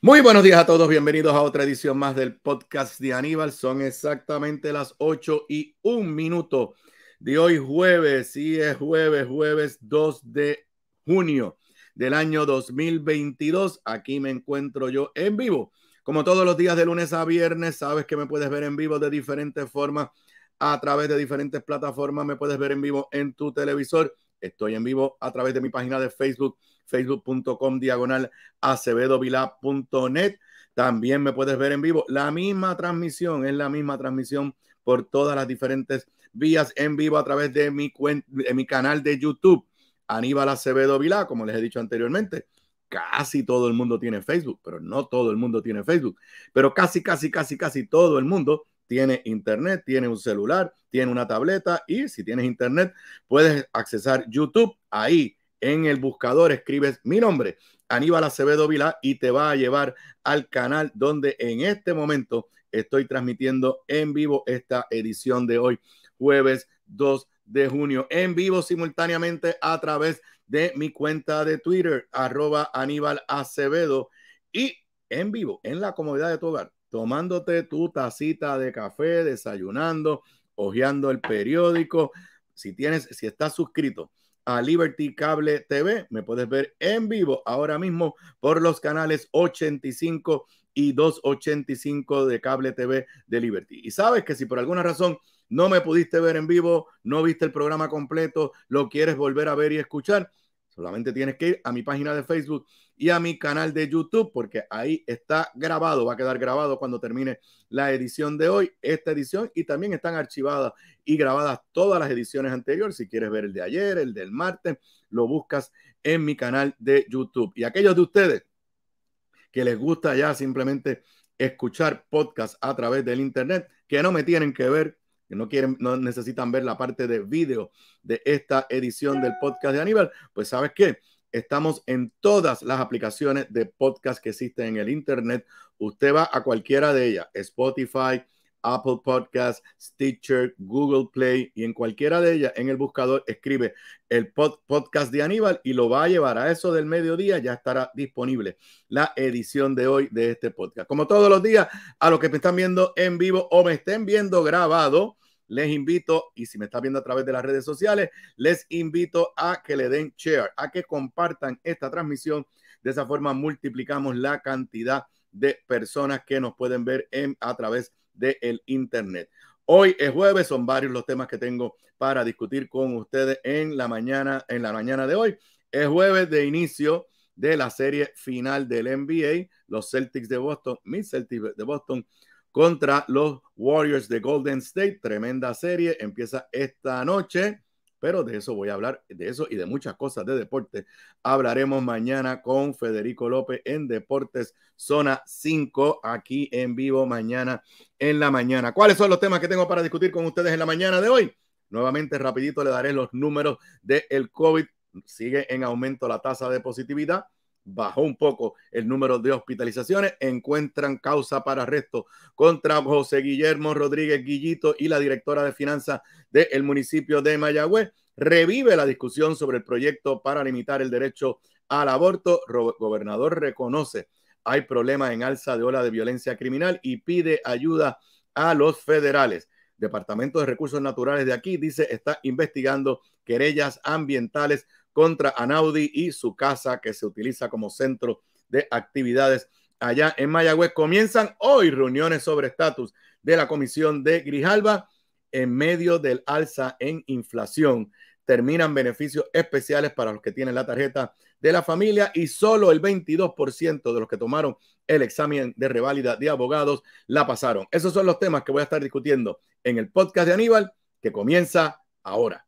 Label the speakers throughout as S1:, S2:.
S1: Muy buenos días a todos, bienvenidos a otra edición más del podcast de Aníbal. Son exactamente las 8 y un minuto de hoy jueves, Sí es jueves, jueves 2 de junio del año 2022. Aquí me encuentro yo en vivo. Como todos los días de lunes a viernes, sabes que me puedes ver en vivo de diferentes formas a través de diferentes plataformas. Me puedes ver en vivo en tu televisor. Estoy en vivo a través de mi página de Facebook facebook.com diagonal También me puedes ver en vivo. La misma transmisión, es la misma transmisión por todas las diferentes vías en vivo a través de mi, de mi canal de YouTube, Aníbal Acevedo Vila, como les he dicho anteriormente. Casi todo el mundo tiene Facebook, pero no todo el mundo tiene Facebook. Pero casi, casi, casi, casi todo el mundo tiene internet, tiene un celular, tiene una tableta y si tienes internet puedes accesar YouTube ahí en el buscador escribes mi nombre, Aníbal Acevedo Vilá, y te va a llevar al canal donde en este momento estoy transmitiendo en vivo esta edición de hoy, jueves 2 de junio, en vivo simultáneamente a través de mi cuenta de Twitter, arroba Aníbal Acevedo, y en vivo, en la comodidad de tu hogar, tomándote tu tacita de café, desayunando, hojeando el periódico. Si tienes, si estás suscrito a Liberty Cable TV. Me puedes ver en vivo ahora mismo por los canales 85 y 285 de Cable TV de Liberty. Y sabes que si por alguna razón no me pudiste ver en vivo, no viste el programa completo, lo quieres volver a ver y escuchar, Solamente tienes que ir a mi página de Facebook y a mi canal de YouTube, porque ahí está grabado, va a quedar grabado cuando termine la edición de hoy, esta edición, y también están archivadas y grabadas todas las ediciones anteriores. Si quieres ver el de ayer, el del martes, lo buscas en mi canal de YouTube. Y aquellos de ustedes que les gusta ya simplemente escuchar podcast a través del Internet, que no me tienen que ver que no quieren, no necesitan ver la parte de vídeo de esta edición del podcast de Aníbal, pues sabes qué, estamos en todas las aplicaciones de podcast que existen en el Internet. Usted va a cualquiera de ellas, Spotify, Apple Podcast, Stitcher, Google Play y en cualquiera de ellas, en el buscador, escribe el podcast de Aníbal y lo va a llevar a eso del mediodía. Ya estará disponible la edición de hoy de este podcast. Como todos los días, a los que me están viendo en vivo o me estén viendo grabado, les invito, y si me estás viendo a través de las redes sociales, les invito a que le den share, a que compartan esta transmisión. De esa forma multiplicamos la cantidad de personas que nos pueden ver a través del Internet. Hoy es jueves, son varios los temas que tengo para discutir con ustedes en la mañana, en la mañana de hoy. Es jueves de inicio de la serie final del NBA, los Celtics de Boston, mis Celtics de Boston contra los Warriors de Golden State. Tremenda serie, empieza esta noche pero de eso voy a hablar, de eso y de muchas cosas de deporte. Hablaremos mañana con Federico López en Deportes Zona 5, aquí en vivo mañana en la mañana. ¿Cuáles son los temas que tengo para discutir con ustedes en la mañana de hoy? Nuevamente, rapidito le daré los números del el COVID. Sigue en aumento la tasa de positividad bajó un poco el número de hospitalizaciones, encuentran causa para arresto contra José Guillermo Rodríguez Guillito y la directora de finanzas del municipio de Mayagüez. Revive la discusión sobre el proyecto para limitar el derecho al aborto. Gobernador reconoce hay problemas en alza de ola de violencia criminal y pide ayuda a los federales. Departamento de Recursos Naturales de aquí dice está investigando querellas ambientales contra Anaudi y su casa que se utiliza como centro de actividades allá en Mayagüez. Comienzan hoy reuniones sobre estatus de la comisión de Grijalba en medio del alza en inflación. Terminan beneficios especiales para los que tienen la tarjeta de la familia y solo el 22% de los que tomaron el examen de reválida de abogados la pasaron. Esos son los temas que voy a estar discutiendo en el podcast de Aníbal que comienza ahora.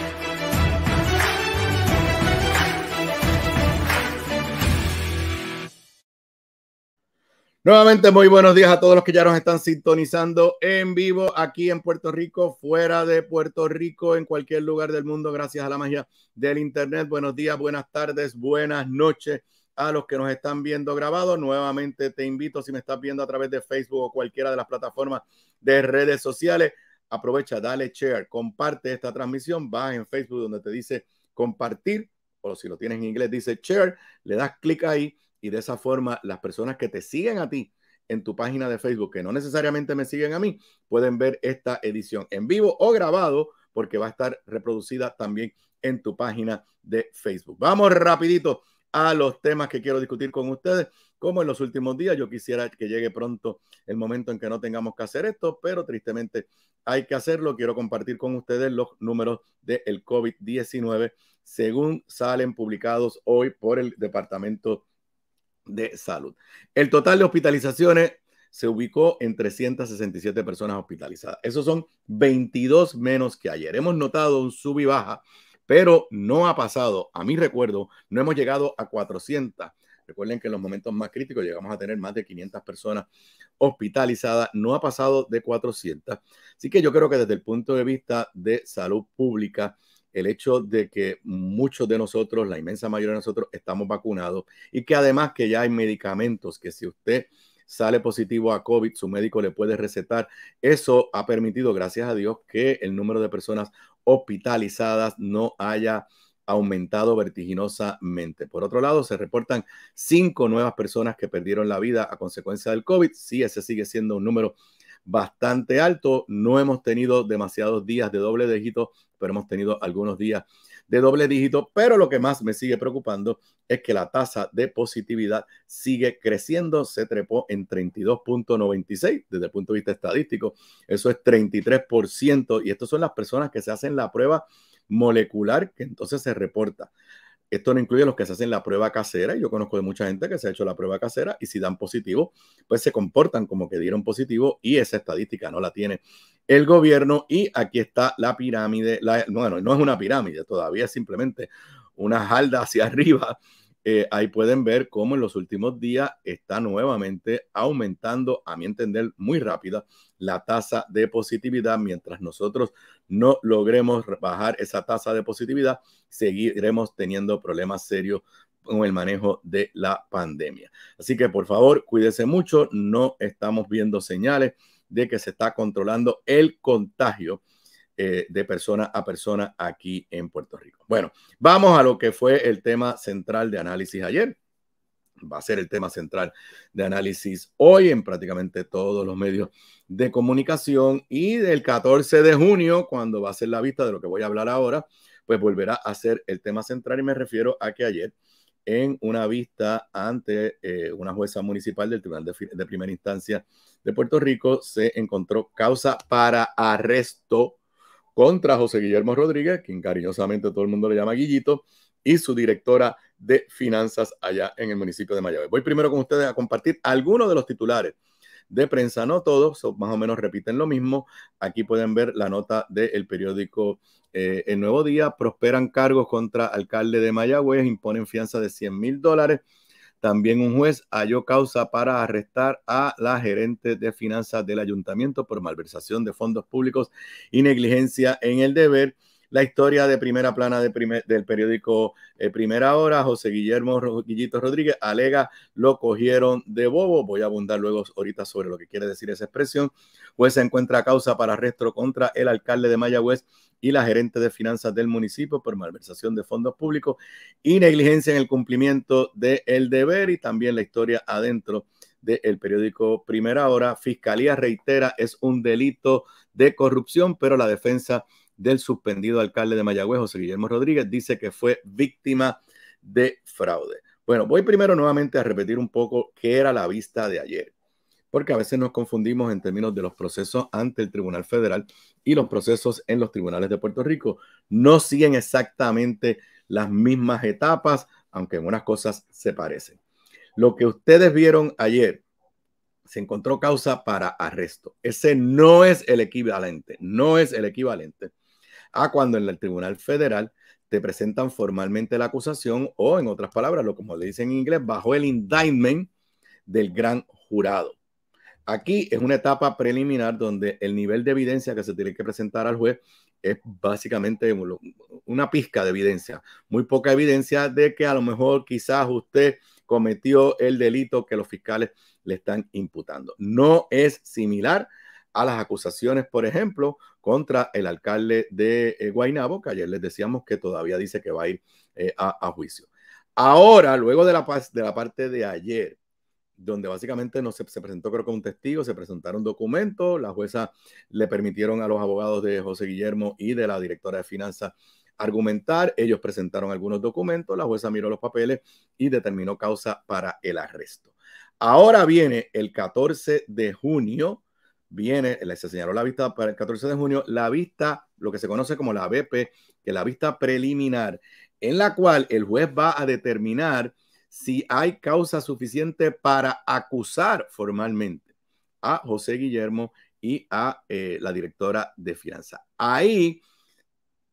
S1: Nuevamente, muy buenos días a todos los que ya nos están sintonizando en vivo aquí en Puerto Rico, fuera de Puerto Rico, en cualquier lugar del mundo, gracias a la magia del Internet. Buenos días, buenas tardes, buenas noches a los que nos están viendo grabados. Nuevamente te invito, si me estás viendo a través de Facebook o cualquiera de las plataformas de redes sociales, aprovecha, dale share, comparte esta transmisión, vas en Facebook donde te dice compartir, o si lo tienes en inglés, dice share, le das clic ahí y de esa forma las personas que te siguen a ti en tu página de Facebook, que no necesariamente me siguen a mí, pueden ver esta edición en vivo o grabado porque va a estar reproducida también en tu página de Facebook. Vamos rapidito a los temas que quiero discutir con ustedes. Como en los últimos días, yo quisiera que llegue pronto el momento en que no tengamos que hacer esto, pero tristemente hay que hacerlo. Quiero compartir con ustedes los números del COVID-19 según salen publicados hoy por el Departamento de Salud. El total de hospitalizaciones se ubicó en 367 personas hospitalizadas. Esos son 22 menos que ayer. Hemos notado un sub y baja, pero no ha pasado, a mi recuerdo, no hemos llegado a 400. Recuerden que en los momentos más críticos llegamos a tener más de 500 personas hospitalizadas, no ha pasado de 400. Así que yo creo que desde el punto de vista de salud pública, el hecho de que muchos de nosotros, la inmensa mayoría de nosotros, estamos vacunados y que además que ya hay medicamentos que si usted sale positivo a COVID, su médico le puede recetar. Eso ha permitido, gracias a Dios, que el número de personas hospitalizadas no haya aumentado vertiginosamente. Por otro lado, se reportan cinco nuevas personas que perdieron la vida a consecuencia del COVID. Sí, ese sigue siendo un número bastante alto. No hemos tenido demasiados días de doble dígito, pero hemos tenido algunos días de doble dígito. Pero lo que más me sigue preocupando es que la tasa de positividad sigue creciendo. Se trepó en 32.96 desde el punto de vista estadístico. Eso es 33%. Y estas son las personas que se hacen la prueba molecular que entonces se reporta. Esto no incluye los que se hacen la prueba casera. y Yo conozco de mucha gente que se ha hecho la prueba casera y si dan positivo, pues se comportan como que dieron positivo y esa estadística no la tiene el gobierno. Y aquí está la pirámide. bueno, no es una pirámide todavía, es simplemente una jalda hacia arriba eh, ahí pueden ver cómo en los últimos días está nuevamente aumentando, a mi entender, muy rápida la tasa de positividad. Mientras nosotros no logremos bajar esa tasa de positividad, seguiremos teniendo problemas serios con el manejo de la pandemia. Así que por favor, cuídese mucho, no estamos viendo señales de que se está controlando el contagio eh, de persona a persona aquí en Puerto Rico. Bueno, vamos a lo que fue el tema central de análisis ayer. Va a ser el tema central de análisis hoy en prácticamente todos los medios de comunicación y del 14 de junio, cuando va a ser la vista de lo que voy a hablar ahora, pues volverá a ser el tema central y me refiero a que ayer en una vista ante eh, una jueza municipal del Tribunal de Primera Instancia de Puerto Rico se encontró causa para arresto contra José Guillermo Rodríguez, quien cariñosamente todo el mundo le llama Guillito, y su directora de finanzas allá en el municipio de Mayagüez. Voy primero con ustedes a compartir algunos de los titulares de prensa, no todos, más o menos repiten lo mismo. Aquí pueden ver la nota del periódico eh, El Nuevo Día, prosperan cargos contra alcalde de Mayagüez, imponen fianza de 100 mil dólares también un juez halló causa para arrestar a la gerente de finanzas del ayuntamiento por malversación de fondos públicos y negligencia en el deber la historia de primera plana del periódico eh, Primera Hora. José Guillermo Guillito Rodríguez alega lo cogieron de bobo. Voy a abundar luego ahorita sobre lo que quiere decir esa expresión. Pues se encuentra causa para arresto contra el alcalde de Mayagüez y la gerente de finanzas del municipio por malversación de fondos públicos y negligencia en el cumplimiento del el deber y también la historia adentro del periódico Primera Hora. Fiscalía reitera es un delito de corrupción, pero la defensa del suspendido alcalde de Mayagüez, José Guillermo Rodríguez, dice que fue víctima de fraude. Bueno, voy primero nuevamente a repetir un poco qué era la vista de ayer, porque a veces nos confundimos en términos de los procesos ante el Tribunal Federal y los procesos en los tribunales de Puerto Rico. No siguen exactamente las mismas etapas, aunque en unas cosas se parecen. Lo que ustedes vieron ayer se encontró causa para arresto. Ese no es el equivalente, no es el equivalente a cuando en el Tribunal Federal te presentan formalmente la acusación o, en otras palabras, lo como le dicen en inglés, bajo el indictment del gran jurado. Aquí es una etapa preliminar donde el nivel de evidencia que se tiene que presentar al juez es básicamente una pizca de evidencia, muy poca evidencia de que a lo mejor quizás usted cometió el delito que los fiscales le están imputando. No es similar a las acusaciones, por ejemplo, contra el alcalde de eh, Guaynabo, que ayer les decíamos que todavía dice que va a ir eh, a, juicio. Ahora, luego de la, de la parte de ayer, donde básicamente no se, presentó, creo que un testigo, se presentaron documentos, la jueza le permitieron a los abogados de José Guillermo y de la directora de finanzas argumentar, ellos presentaron algunos documentos, la jueza miró los papeles y determinó causa para el arresto. Ahora viene el 14 de junio, viene, se señaló la vista para el 14 de junio, la vista, lo que se conoce como la BP, que es la vista preliminar, en la cual el juez va a determinar si hay causa suficiente para acusar formalmente a José Guillermo y a eh, la directora de fianza. Ahí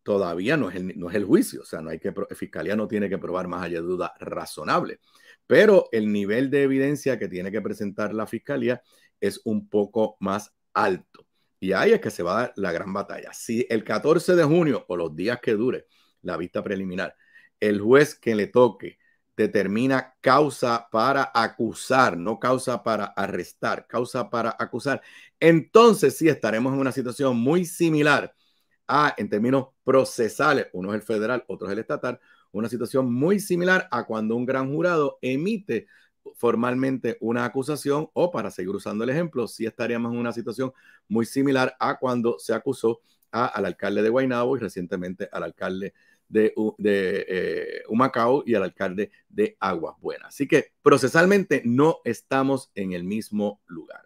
S1: todavía no es, el, no es el juicio, o sea, no hay que, fiscalía no tiene que probar más allá de duda razonable, pero el nivel de evidencia que tiene que presentar la fiscalía es un poco más alto. Y ahí es que se va a dar la gran batalla. Si el 14 de junio o los días que dure la vista preliminar, el juez que le toque determina causa para acusar, no causa para arrestar, causa para acusar, entonces sí estaremos en una situación muy similar a, en términos procesales, uno es el federal, otro es el estatal, una situación muy similar a cuando un gran jurado emite formalmente una acusación o, para seguir usando el ejemplo, si estaríamos en una situación muy similar a cuando se acusó al alcalde de Guaynabo y recientemente al alcalde de, de eh, Humacao y al alcalde de Aguas Buenas. Así que procesalmente no estamos en el mismo lugar.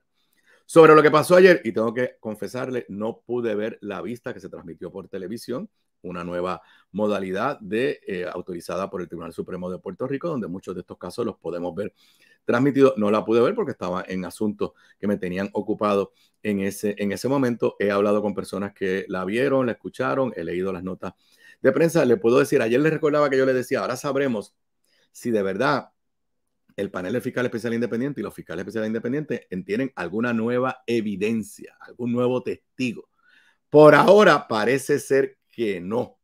S1: Sobre lo que pasó ayer, y tengo que confesarle, no pude ver la vista que se transmitió por televisión una nueva modalidad de, eh, autorizada por el Tribunal Supremo de Puerto Rico, donde muchos de estos casos los podemos ver transmitidos. No la pude ver porque estaba en asuntos que me tenían ocupado en ese, en ese momento. He hablado con personas que la vieron, la escucharon, he leído las notas de prensa. Le puedo decir, ayer les recordaba que yo les decía, ahora sabremos si de verdad el panel de fiscal especial independiente y los fiscales especiales independientes tienen alguna nueva evidencia, algún nuevo testigo. Por ahora parece ser que no.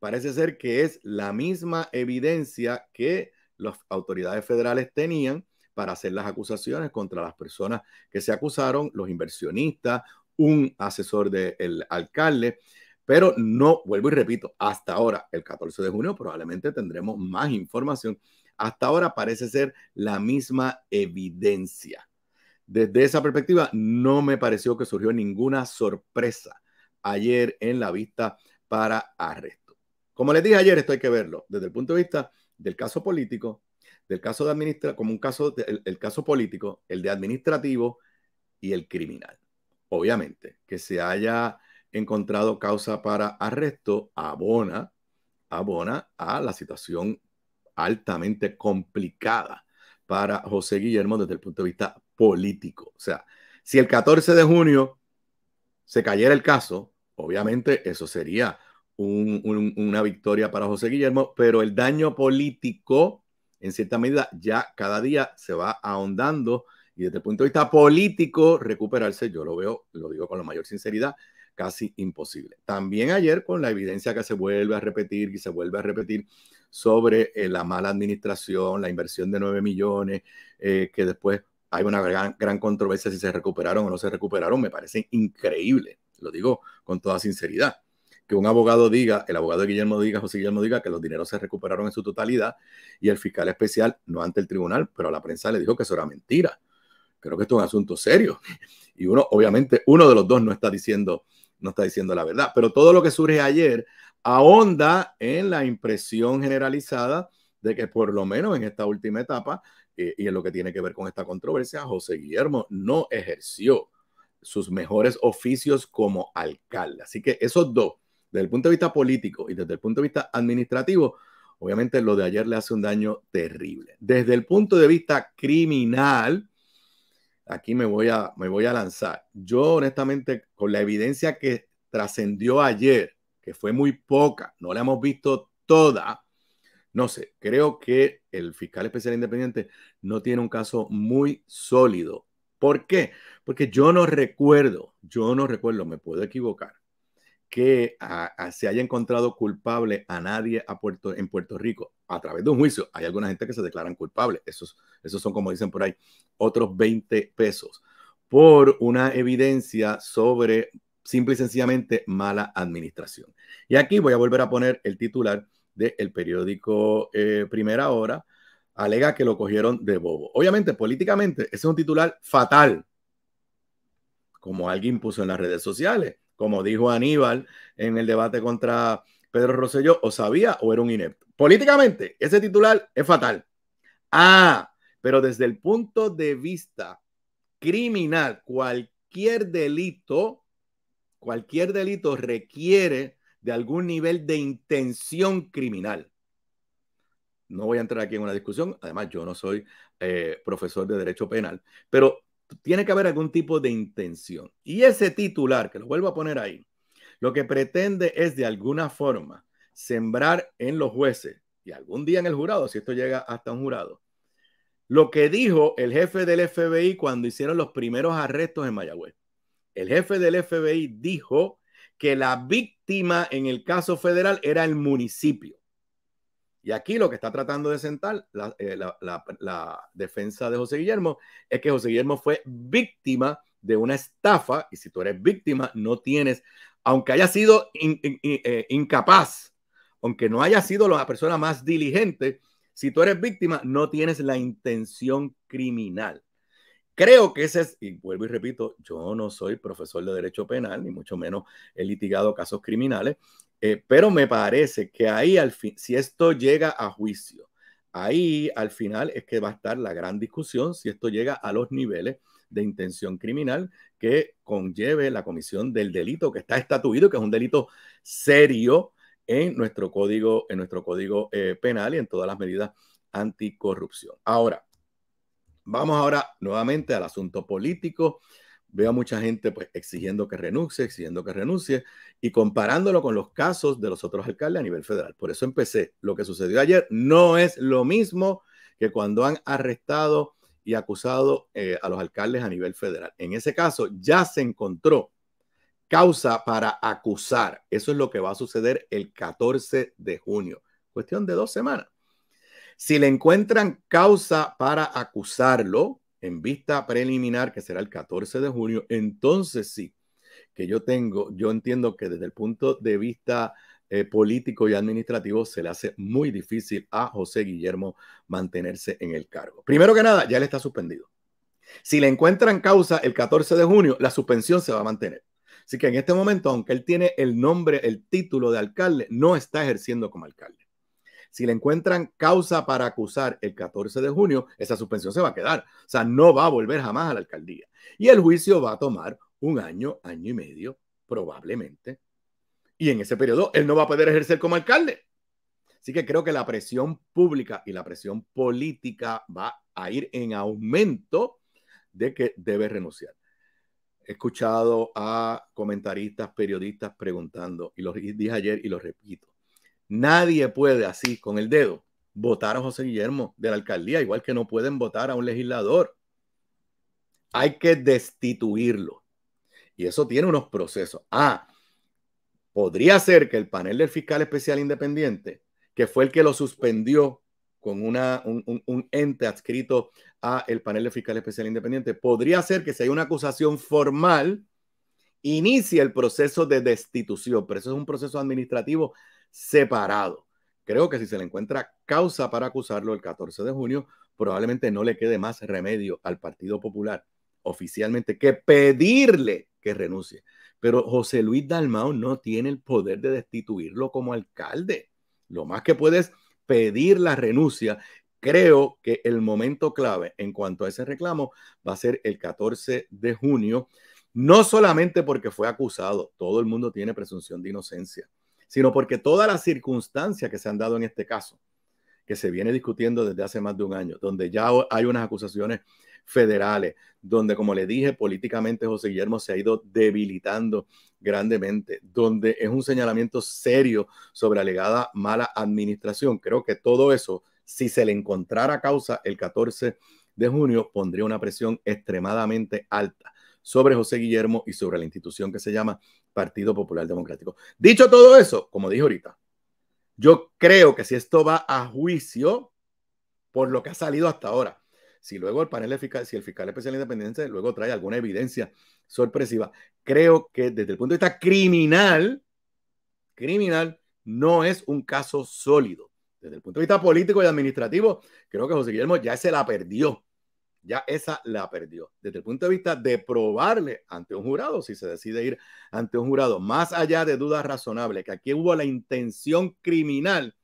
S1: Parece ser que es la misma evidencia que las autoridades federales tenían para hacer las acusaciones contra las personas que se acusaron, los inversionistas, un asesor del alcalde. Pero no, vuelvo y repito, hasta ahora, el 14 de junio, probablemente tendremos más información. Hasta ahora parece ser la misma evidencia. Desde esa perspectiva, no me pareció que surgió ninguna sorpresa ayer en la vista para arresto. Como les dije ayer, esto hay que verlo desde el punto de vista del caso político, del caso de administra como un caso, el, caso político, el de administrativo y el criminal. Obviamente, que se haya encontrado causa para arresto abona, abona a la situación altamente complicada para José Guillermo desde el punto de vista político. O sea, si el 14 de junio se cayera el caso, Obviamente eso sería una victoria para José Guillermo, pero el daño político, en cierta medida, ya cada día se va ahondando y desde el punto de vista político, recuperarse, yo lo veo, lo digo con la mayor sinceridad, casi imposible. También ayer con la evidencia que se vuelve a repetir y se vuelve a repetir sobre eh, la mala administración, la inversión de 9 millones, eh, que después hay una gran controversia si se recuperaron o no se recuperaron, me parece increíble lo digo con toda sinceridad, que un abogado diga, el abogado de Guillermo diga, José Guillermo diga que los dineros se recuperaron en su totalidad y el fiscal especial, no ante el tribunal, pero a la prensa le dijo que eso era mentira. Creo que esto es un asunto serio. Y uno, obviamente, uno de los dos no está diciendo, no está diciendo la verdad. Pero todo lo que surge ayer ahonda en la impresión generalizada de que por lo menos en esta última etapa eh, y en lo que tiene que ver con esta controversia, José Guillermo no ejerció sus mejores oficios como alcalde. Así que esos dos, desde el punto de vista político y desde el punto de vista administrativo, obviamente lo de ayer le hace un daño terrible. Desde el punto de vista criminal, aquí me voy a, me voy a lanzar. Yo honestamente, con la evidencia que trascendió ayer, que fue muy poca, no la hemos visto toda, no sé, creo que el fiscal especial independiente no tiene un caso muy sólido ¿Por qué? Porque yo no recuerdo, yo no recuerdo, me puedo equivocar, que se haya encontrado culpable a nadie en Puerto Rico a través de un juicio. Hay alguna gente que se declaran culpable. Esos, esos son, como dicen por ahí, otros 20 pesos por una evidencia sobre simple y sencillamente mala administración. Y aquí voy a volver a poner el titular del periódico eh, Primera Hora, alega que lo cogieron de bobo. Obviamente, políticamente, ese es un titular fatal, como alguien puso en las redes sociales, como dijo Aníbal en el debate contra Pedro Rosselló, o sabía o era un inepto. Políticamente, ese titular es fatal. Ah, pero desde el punto de vista criminal, cualquier delito, cualquier delito requiere de algún nivel de intención criminal no voy a entrar aquí en una discusión, además yo no soy eh, profesor de derecho penal, pero tiene que haber algún tipo de intención. Y ese titular, que lo vuelvo a poner ahí, lo que pretende es de alguna forma sembrar en los jueces y algún día en el jurado, si esto llega hasta un jurado, lo que dijo el jefe del FBI cuando hicieron los primeros arrestos en Mayagüez. El jefe del FBI dijo que la víctima en el caso federal era el municipio. Y aquí lo que está tratando de sentar eh, la, defensa de José Guillermo es que José Guillermo fue víctima de una estafa y si tú eres víctima no tienes, aunque haya sido eh, incapaz, aunque no haya sido la persona más diligente, si tú eres víctima no tienes la intención criminal. Creo que ese es, y vuelvo y repito, yo no soy profesor de derecho penal, ni mucho menos he litigado casos criminales, eh, pero me parece que ahí al fin, si esto llega a juicio, ahí al final es que va a estar la gran discusión si esto llega a los niveles de intención criminal que conlleve la comisión del delito que está estatuido, que es un delito serio en nuestro código, en nuestro código eh, penal y en todas las medidas anticorrupción. Ahora, vamos ahora nuevamente al asunto político veo a mucha gente pues, exigiendo que renuncie, exigiendo que renuncie y comparándolo con los casos de los otros alcaldes a nivel federal. Por eso empecé. Lo que sucedió ayer no es lo mismo que cuando han arrestado y acusado eh, a los alcaldes a nivel federal. En ese caso ya se encontró causa para acusar. Eso es lo que va a suceder el 14 de junio. Cuestión de dos semanas. Si le encuentran causa para acusarlo, en vista preliminar, que será el 14 de junio, entonces sí, que yo tengo, yo entiendo que desde el punto de vista eh, político y administrativo se le hace muy difícil a José Guillermo mantenerse en el cargo. Primero que nada, ya le está suspendido. Si le encuentran causa el 14 de junio, la suspensión se va a mantener. Así que en este momento, aunque él tiene el nombre, el título de alcalde, no está ejerciendo como alcalde. Si le encuentran causa para acusar el 14 de junio, esa suspensión se va a quedar. O sea, no va a volver jamás a la alcaldía. Y el juicio va a tomar un año, año y medio, probablemente. Y en ese periodo él no va a poder ejercer como alcalde. Así que creo que la presión pública y la presión política va a ir en aumento de que debe renunciar. He escuchado a comentaristas, periodistas preguntando, y lo dije ayer y lo repito. Nadie puede así, con el dedo, votar a José Guillermo de la alcaldía, igual que no pueden votar a un legislador. Hay que destituirlo. Y eso tiene unos procesos. Ah, podría ser que el panel del fiscal especial independiente, que fue el que lo suspendió con un, ente adscrito a el panel del fiscal especial independiente, podría ser que si hay una acusación formal, inicie el proceso de destitución, pero eso es un proceso administrativo separado. Creo que si se le encuentra causa para acusarlo el 14 de junio, probablemente no le quede más remedio al Partido Popular oficialmente que pedirle que renuncie. Pero José Luis Dalmau no tiene el poder de destituirlo como alcalde. Lo más que puede es pedir la renuncia. Creo que el momento clave en cuanto a ese reclamo va a ser el 14 de junio, no solamente porque fue acusado, todo el mundo tiene presunción de inocencia sino porque todas las circunstancias que se han dado en este caso, que se viene discutiendo desde hace más de un año, donde ya hay unas acusaciones federales, donde, como le dije, políticamente José Guillermo se ha ido debilitando grandemente, donde es un señalamiento serio sobre alegada mala administración. Creo que todo eso, si se le encontrara causa el 14 de junio, pondría una presión extremadamente alta sobre José Guillermo y sobre la institución que se llama Partido Popular Democrático. Dicho todo eso, como dije ahorita, yo creo que si esto va a juicio por lo que ha salido hasta ahora, si luego el panel fiscal, si el fiscal especial independiente luego trae alguna evidencia sorpresiva, creo que desde el punto de vista criminal, criminal no es un caso sólido. Desde el punto de vista político y administrativo, creo que José Guillermo ya se la perdió ya esa la perdió. Desde el punto de vista de probarle ante un jurado, si se decide ir ante un jurado, más allá de dudas razonables, que aquí hubo la intención criminal,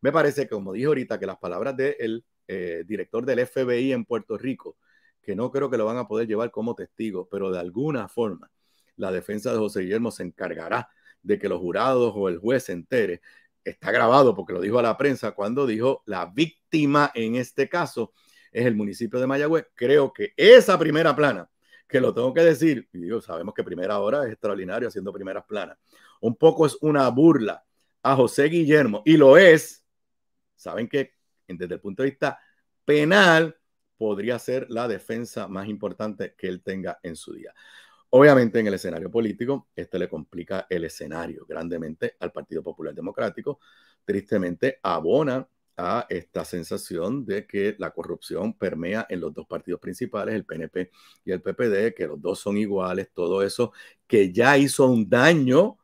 S1: me parece que, como dijo ahorita, que las palabras del eh, director del FBI en Puerto Rico, que no creo que lo van a poder llevar como testigo, pero de alguna forma la defensa de José Guillermo se encargará de que los jurados o el juez se entere. Está grabado porque lo dijo a la prensa cuando dijo la víctima en este caso es el municipio de Mayagüez. Creo que esa primera plana, que lo tengo que decir, y digo, sabemos que primera hora es extraordinario haciendo primeras planas, un poco es una burla a José Guillermo, y lo es, saben que desde el punto de vista penal, podría ser la defensa más importante que él tenga en su día. Obviamente en el escenario político, este le complica el escenario grandemente al Partido Popular Democrático, tristemente abona a esta sensación de que la corrupción permea en los dos partidos principales, el PNP y el PPD, que los dos son iguales, todo eso que ya hizo un daño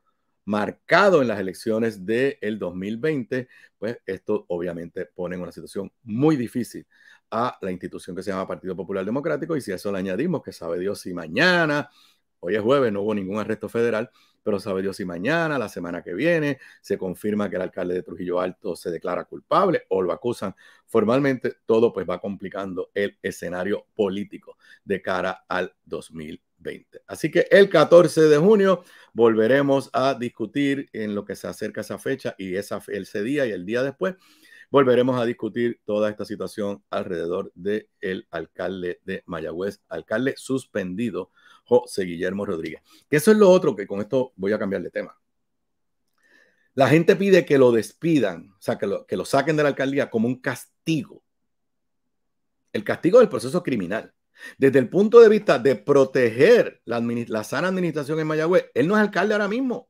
S1: marcado en las elecciones del 2020, pues esto obviamente pone en una situación muy difícil a la institución que se llama Partido Popular Democrático y si a eso le añadimos que sabe Dios si mañana Hoy es jueves, no hubo ningún arresto federal, pero sabe Dios si mañana, la semana que viene, se confirma que el alcalde de Trujillo Alto se declara culpable o lo acusan formalmente. Todo pues va complicando el escenario político de cara al 2020. Así que el 14 de junio volveremos a discutir en lo que se acerca esa fecha y ese día y el día después Volveremos a discutir toda esta situación alrededor del alcalde de Mayagüez, alcalde suspendido, José Guillermo Rodríguez. Que eso es lo otro que con esto voy a cambiar de tema. La gente pide que lo despidan, o sea, que lo, saquen de la alcaldía como un castigo. El castigo del proceso criminal. Desde el punto de vista de proteger la, la, sana administración en Mayagüez, él no es alcalde ahora mismo.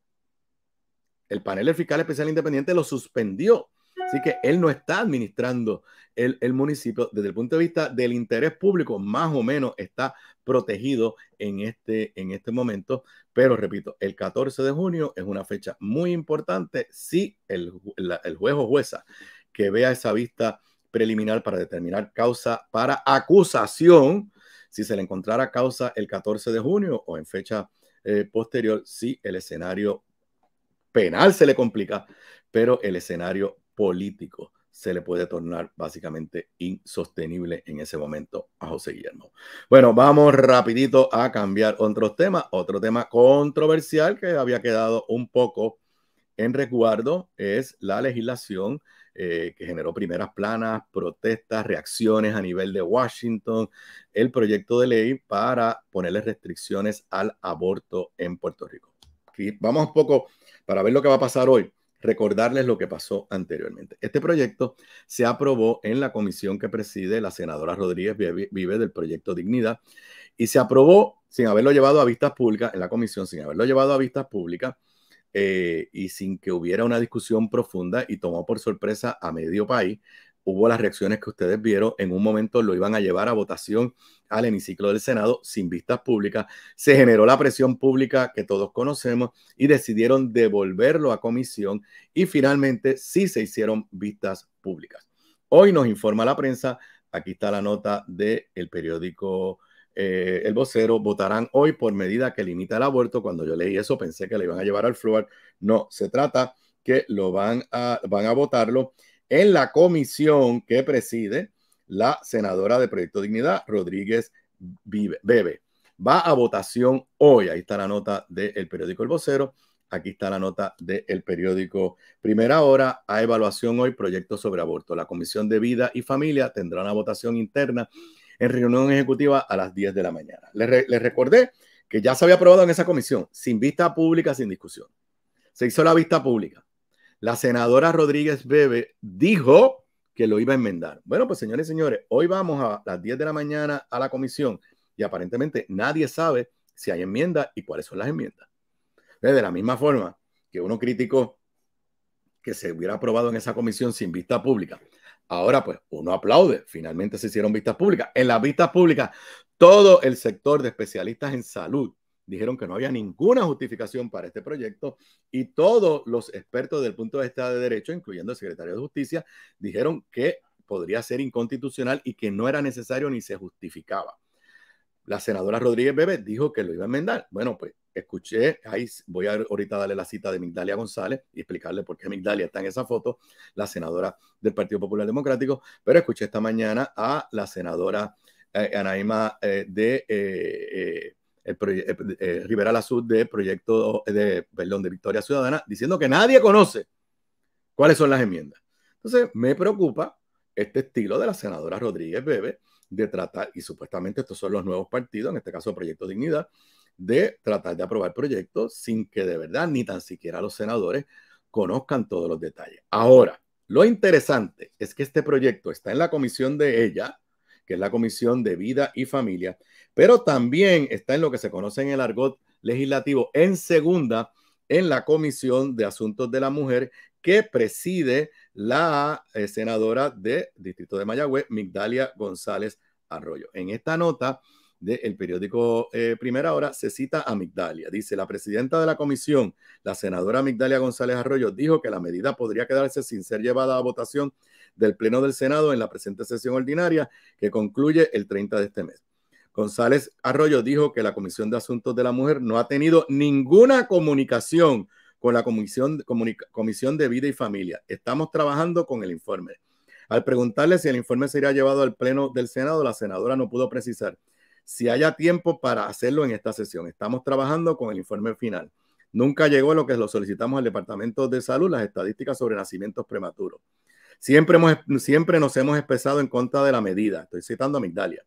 S1: El panel del fiscal especial independiente lo suspendió Así que él no está administrando el, municipio desde el punto de vista del interés público, más o menos está protegido en este, en este momento. Pero repito, el 14 de junio es una fecha muy importante si el, juez o jueza que vea esa vista preliminar para determinar causa para acusación, si se le encontrara causa el 14 de junio o en fecha eh, posterior, si el escenario penal se le complica, pero el escenario político se le puede tornar básicamente insostenible en ese momento a José Guillermo. Bueno, vamos rapidito a cambiar otros temas. Otro tema controversial que había quedado un poco en recuerdo es la legislación eh, que generó primeras planas, protestas, reacciones a nivel de Washington, el proyecto de ley para ponerle restricciones al aborto en Puerto Rico. vamos un poco para ver lo que va a pasar hoy recordarles lo que pasó anteriormente. Este proyecto se aprobó en la comisión que preside la senadora Rodríguez Vive del proyecto Dignidad y se aprobó sin haberlo llevado a vistas públicas, en la comisión sin haberlo llevado a vistas públicas eh, y sin que hubiera una discusión profunda y tomó por sorpresa a medio país hubo las reacciones que ustedes vieron, en un momento lo iban a llevar a votación al hemiciclo del Senado sin vistas públicas, se generó la presión pública que todos conocemos y decidieron devolverlo a comisión y finalmente sí se hicieron vistas públicas. Hoy nos informa la prensa, aquí está la nota del periódico eh, El Vocero, votarán hoy por medida que limita el aborto. Cuando yo leí eso pensé que le iban a llevar al floor, no, se trata que lo van a, van a votarlo en la comisión que preside la senadora de Proyecto Dignidad, Rodríguez Bebe. Va a votación hoy. Ahí está la nota del periódico El Vocero. Aquí está la nota del periódico Primera Hora. A evaluación hoy, proyecto sobre aborto. La Comisión de Vida y Familia tendrá una votación interna en reunión ejecutiva a las 10 de la mañana. le les recordé que ya se había aprobado en esa comisión, sin vista pública, sin discusión. Se hizo la vista pública la senadora Rodríguez Bebe dijo que lo iba a enmendar. Bueno, pues señores y señores, hoy vamos a las 10 de la mañana a la comisión y aparentemente nadie sabe si hay enmienda y cuáles son las enmiendas. De la misma forma que uno criticó que se hubiera aprobado en esa comisión sin vista pública. Ahora pues uno aplaude, finalmente se hicieron vistas públicas. En las vistas públicas, todo el sector de especialistas en salud dijeron que no había ninguna justificación para este proyecto y todos los expertos del punto de vista de derecho, incluyendo el secretario de Justicia, dijeron que podría ser inconstitucional y que no era necesario ni se justificaba. La senadora Rodríguez Bebe dijo que lo iba a enmendar. Bueno, pues escuché, ahí voy a ahorita darle la cita de Migdalia González y explicarle por qué Migdalia está en esa foto, la senadora del Partido Popular Democrático, pero escuché esta mañana a la senadora eh, Anaima eh, de... Eh, el eh, eh, Rivera de proyecto de, perdón, de Victoria Ciudadana, diciendo que nadie conoce cuáles son las enmiendas. Entonces, me preocupa este estilo de la senadora Rodríguez Bebe de tratar, y supuestamente estos son los nuevos partidos, en este caso Proyecto Dignidad, de tratar de aprobar proyectos sin que de verdad ni tan siquiera los senadores conozcan todos los detalles. Ahora, lo interesante es que este proyecto está en la comisión de ella, que es la Comisión de Vida y Familia, pero también está en lo que se conoce en el argot legislativo en segunda, en la Comisión de Asuntos de la Mujer, que preside la eh, senadora de Distrito de Mayagüez, Migdalia González Arroyo. En esta nota del periódico eh, Primera Hora se cita a Migdalia. Dice, la presidenta de la comisión, la senadora Migdalia González Arroyo, dijo que la medida podría quedarse sin ser llevada a votación del Pleno del Senado en la presente sesión ordinaria que concluye el 30 de este mes. González Arroyo dijo que la Comisión de Asuntos de la Mujer no ha tenido ninguna comunicación con la Comisión, Comisión de Vida y Familia. Estamos trabajando con el informe. Al preguntarle si el informe sería llevado al Pleno del Senado, la senadora no pudo precisar si haya tiempo para hacerlo en esta sesión. Estamos trabajando con el informe final. Nunca llegó lo que lo solicitamos al Departamento de Salud, las estadísticas sobre nacimientos prematuros. Siempre, hemos, siempre nos hemos expresado en contra de la medida. Estoy citando a Migdalia.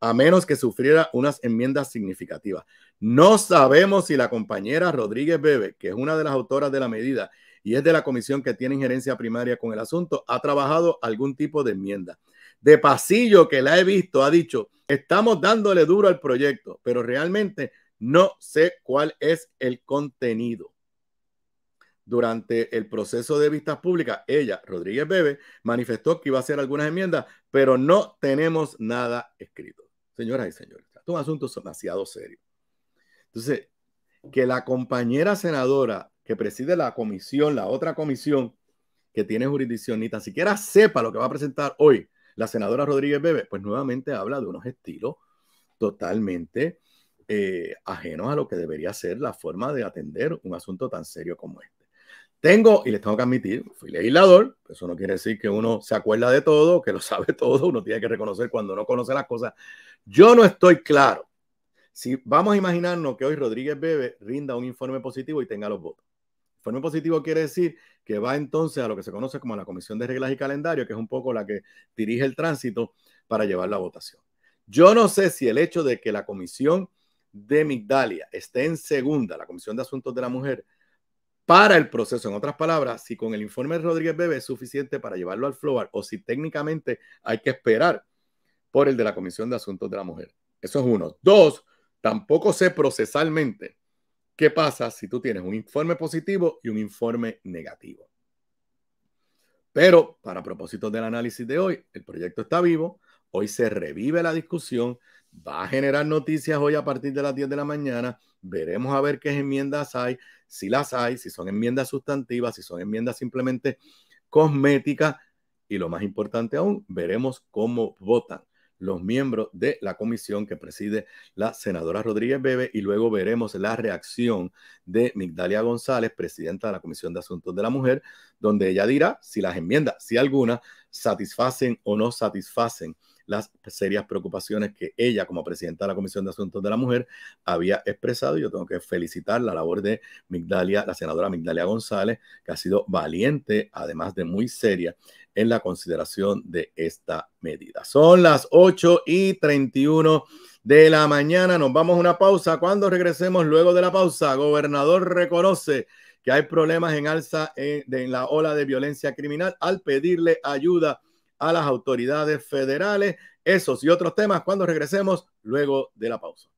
S1: A menos que sufriera unas enmiendas significativas. No sabemos si la compañera Rodríguez Bebe, que es una de las autoras de la medida y es de la comisión que tiene injerencia primaria con el asunto, ha trabajado algún tipo de enmienda. De pasillo que la he visto, ha dicho, estamos dándole duro al proyecto, pero realmente no sé cuál es el contenido durante el proceso de vistas públicas, ella, Rodríguez Bebe, manifestó que iba a hacer algunas enmiendas, pero no tenemos nada escrito. Señoras y señores, es un asunto demasiado serio. Entonces, que la compañera senadora que preside la comisión, la otra comisión que tiene jurisdicción, ni tan siquiera sepa lo que va a presentar hoy la senadora Rodríguez Bebe, pues nuevamente habla de unos estilos totalmente eh, ajenos a lo que debería ser la forma de atender un asunto tan serio como este. Tengo, y les tengo que admitir, fui legislador, eso no quiere decir que uno se acuerda de todo, que lo sabe todo, uno tiene que reconocer cuando no conoce las cosas. Yo no estoy claro. Si vamos a imaginarnos que hoy Rodríguez Bebe rinda un informe positivo y tenga los votos. Informe positivo quiere decir que va entonces a lo que se conoce como la Comisión de Reglas y Calendario, que es un poco la que dirige el tránsito para llevar la votación. Yo no sé si el hecho de que la Comisión de Migdalia esté en segunda, la Comisión de Asuntos de la Mujer, para el proceso. En otras palabras, si con el informe Rodríguez Bebe es suficiente para llevarlo al floor o si técnicamente hay que esperar por el de la Comisión de Asuntos de la Mujer. Eso es uno. Dos, tampoco sé procesalmente qué pasa si tú tienes un informe positivo y un informe negativo. Pero para propósitos del análisis de hoy, el proyecto está vivo. Hoy se revive la discusión va a generar noticias hoy a partir de las 10 de la mañana. Veremos a ver qué enmiendas hay, si las hay, si son enmiendas sustantivas, si son enmiendas simplemente cosméticas. Y lo más importante aún, veremos cómo votan los miembros de la comisión que preside la senadora Rodríguez Bebe y luego veremos la reacción de Migdalia González, presidenta de la Comisión de Asuntos de la Mujer, donde ella dirá si las enmiendas, si algunas, satisfacen o no satisfacen las serias preocupaciones que ella como presidenta de la Comisión de Asuntos de la Mujer había expresado. Yo tengo que felicitar la labor de Migdalia, la senadora Migdalia González, que ha sido valiente, además de muy seria, en la consideración de esta medida. Son las 8 y 31 de la mañana. Nos vamos a una pausa. Cuando regresemos luego de la pausa, gobernador reconoce que hay problemas en alza eh, en la ola de violencia criminal al pedirle ayuda a las autoridades federales. Esos y otros temas cuando regresemos luego de la pausa.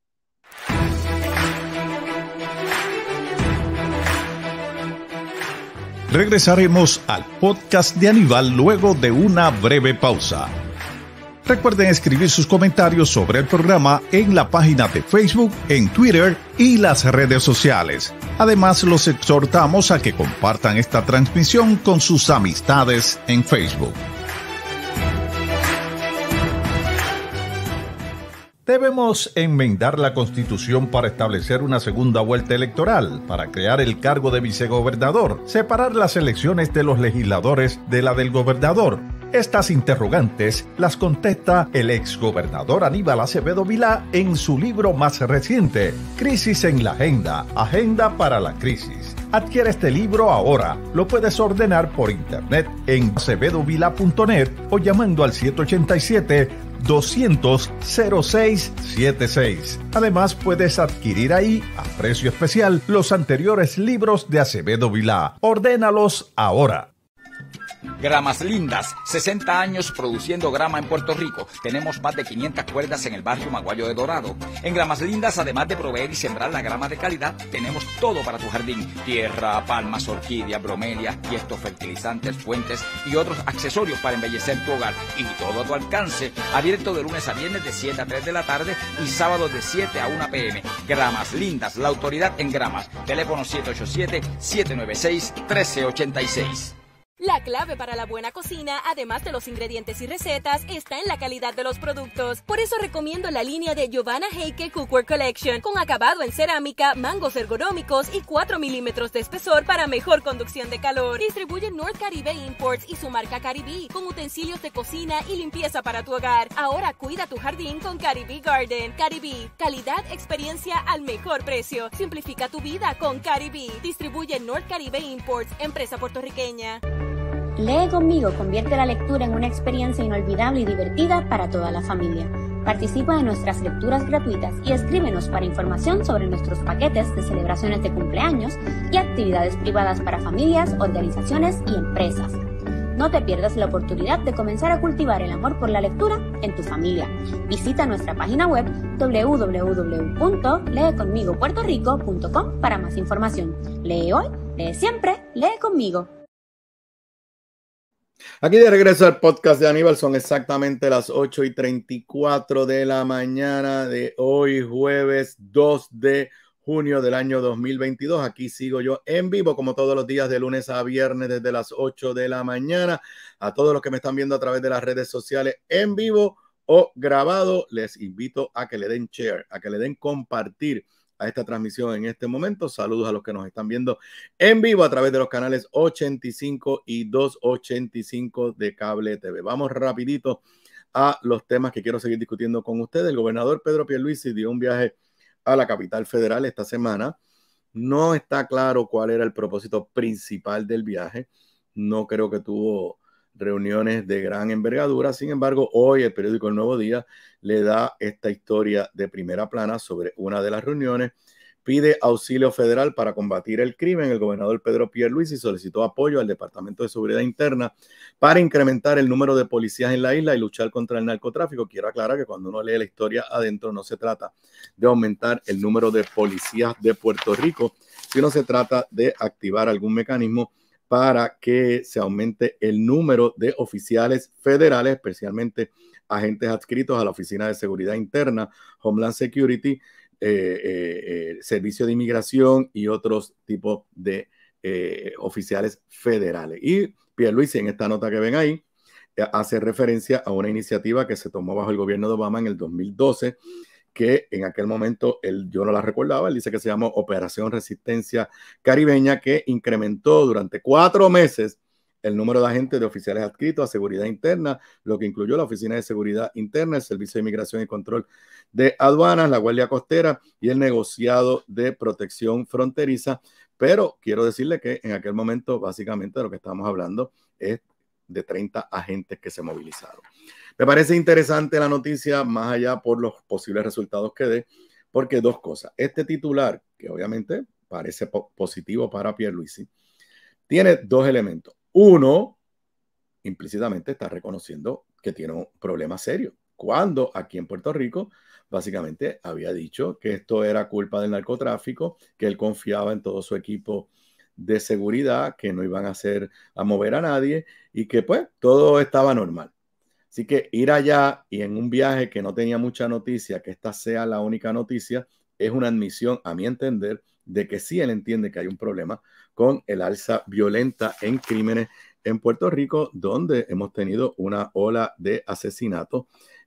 S2: Regresaremos al podcast de Aníbal luego de una breve pausa. Recuerden escribir sus comentarios sobre el programa en la página de Facebook, en Twitter y las redes sociales. Además, los exhortamos a que compartan esta transmisión con sus amistades en Facebook. Debemos enmendar la constitución para establecer una segunda vuelta electoral, para crear el cargo de vicegobernador, separar las elecciones de los legisladores de la del gobernador. Estas interrogantes las contesta el exgobernador Aníbal Acevedo Vilá en su libro más reciente, Crisis en la Agenda, Agenda para la Crisis Adquiere este libro ahora. Lo puedes ordenar por internet en acevedovila.net o llamando al 787 200 0676. Además, puedes adquirir ahí, a precio especial, los anteriores libros de Acevedo Vilá. Ordénalos ahora.
S3: Gramas Lindas, 60 años produciendo grama en Puerto Rico. Tenemos más de 500 cuerdas en el barrio Maguayo de Dorado. En Gramas Lindas, además de proveer y sembrar la grama de calidad, tenemos todo para tu jardín. Tierra, palmas, orquídeas, bromelias, tiestos, fertilizantes, fuentes y otros accesorios para embellecer tu hogar. Y todo a tu alcance, abierto de lunes a viernes de 7 a 3 de la tarde y sábado de 7 a 1 pm. Gramas Lindas, la autoridad en gramas. Teléfono 787-796-1386.
S4: La clave para la buena cocina, además de los ingredientes y recetas, está en la calidad de los productos. Por eso recomiendo la línea de Giovanna Heike Cookware Collection, con acabado en cerámica, mangos ergonómicos y 4 milímetros de espesor para mejor conducción de calor. Distribuye North Caribe Imports y su marca Caribe, con utensilios de cocina y limpieza para tu hogar. Ahora cuida tu jardín con Caribe Garden. Caribe, calidad, experiencia al mejor precio. Simplifica tu vida con Caribe. Distribuye North Caribe Imports, empresa puertorriqueña.
S5: Lee conmigo convierte la lectura en una experiencia inolvidable y divertida para toda la familia. Participa en nuestras lecturas gratuitas y escríbenos para información sobre nuestros paquetes de celebraciones de cumpleaños y actividades privadas para familias, organizaciones y empresas. No te pierdas la oportunidad de comenzar a cultivar el amor por la lectura en tu familia. Visita nuestra página web www.leeconmigopuertorico.com para más información. Lee hoy, lee siempre, lee conmigo.
S1: Aquí de regreso al podcast de Aníbal, son exactamente las 8 y 34 de la mañana de hoy, jueves 2 de junio del año 2022. Aquí sigo yo en vivo, como todos los días, de lunes a viernes, desde las 8 de la mañana. A todos los que me están viendo a través de las redes sociales en vivo o grabado, les invito a que le den share, a que le den compartir a esta transmisión en este momento. Saludos a los que nos están viendo en vivo a través de los canales 85 y 285 de Cable TV. Vamos rapidito a los temas que quiero seguir discutiendo con ustedes. El gobernador Pedro Pierluisi dio un viaje a la capital federal esta semana. No está claro cuál era el propósito principal del viaje. No creo que tuvo reuniones de gran envergadura. Sin embargo, hoy el periódico El Nuevo Día le da esta historia de primera plana sobre una de las reuniones. Pide auxilio federal para combatir el crimen. El gobernador Pedro Pierluisi solicitó apoyo al Departamento de Seguridad Interna para incrementar el número de policías en la isla y luchar contra el narcotráfico. Quiero aclarar que cuando uno lee la historia adentro no se trata de aumentar el número de policías de Puerto Rico, sino se trata de activar algún mecanismo para que se aumente el número de oficiales federales, especialmente agentes adscritos a la Oficina de Seguridad Interna, Homeland Security, eh, eh, eh, Servicio de Inmigración y otros tipos de oficiales federales. Y Pierre Luis, en esta nota que ven ahí, hace referencia a una iniciativa que se tomó bajo el gobierno de Obama en el 2012 que en aquel momento él, yo no la recordaba, él dice que se llamó Operación Resistencia Caribeña, que incrementó durante cuatro meses el número de agentes de oficiales adscritos a seguridad interna, lo que incluyó la Oficina de Seguridad Interna, el Servicio de Inmigración y Control de Aduanas, la Guardia Costera y el negociado de protección fronteriza. Pero quiero decirle que en aquel momento básicamente de lo que estamos hablando es de 30 agentes que se movilizaron. Me parece interesante la noticia, más allá por los posibles resultados que dé, porque dos cosas. Este titular, que obviamente parece positivo para Pierluisi, tiene dos elementos. Uno, implícitamente está reconociendo que tiene un problema serio. Cuando aquí en Puerto Rico, básicamente había dicho que esto era culpa del narcotráfico, que él confiaba en todo su equipo de seguridad, que no iban a hacer a mover a nadie y que pues todo estaba normal. Así que ir allá y en un viaje que no tenía mucha noticia, que esta sea la única noticia, es una admisión, a mi entender, de que sí él entiende que hay un problema con el alza violenta en crímenes en Puerto Rico, donde hemos tenido una ola de asesinatos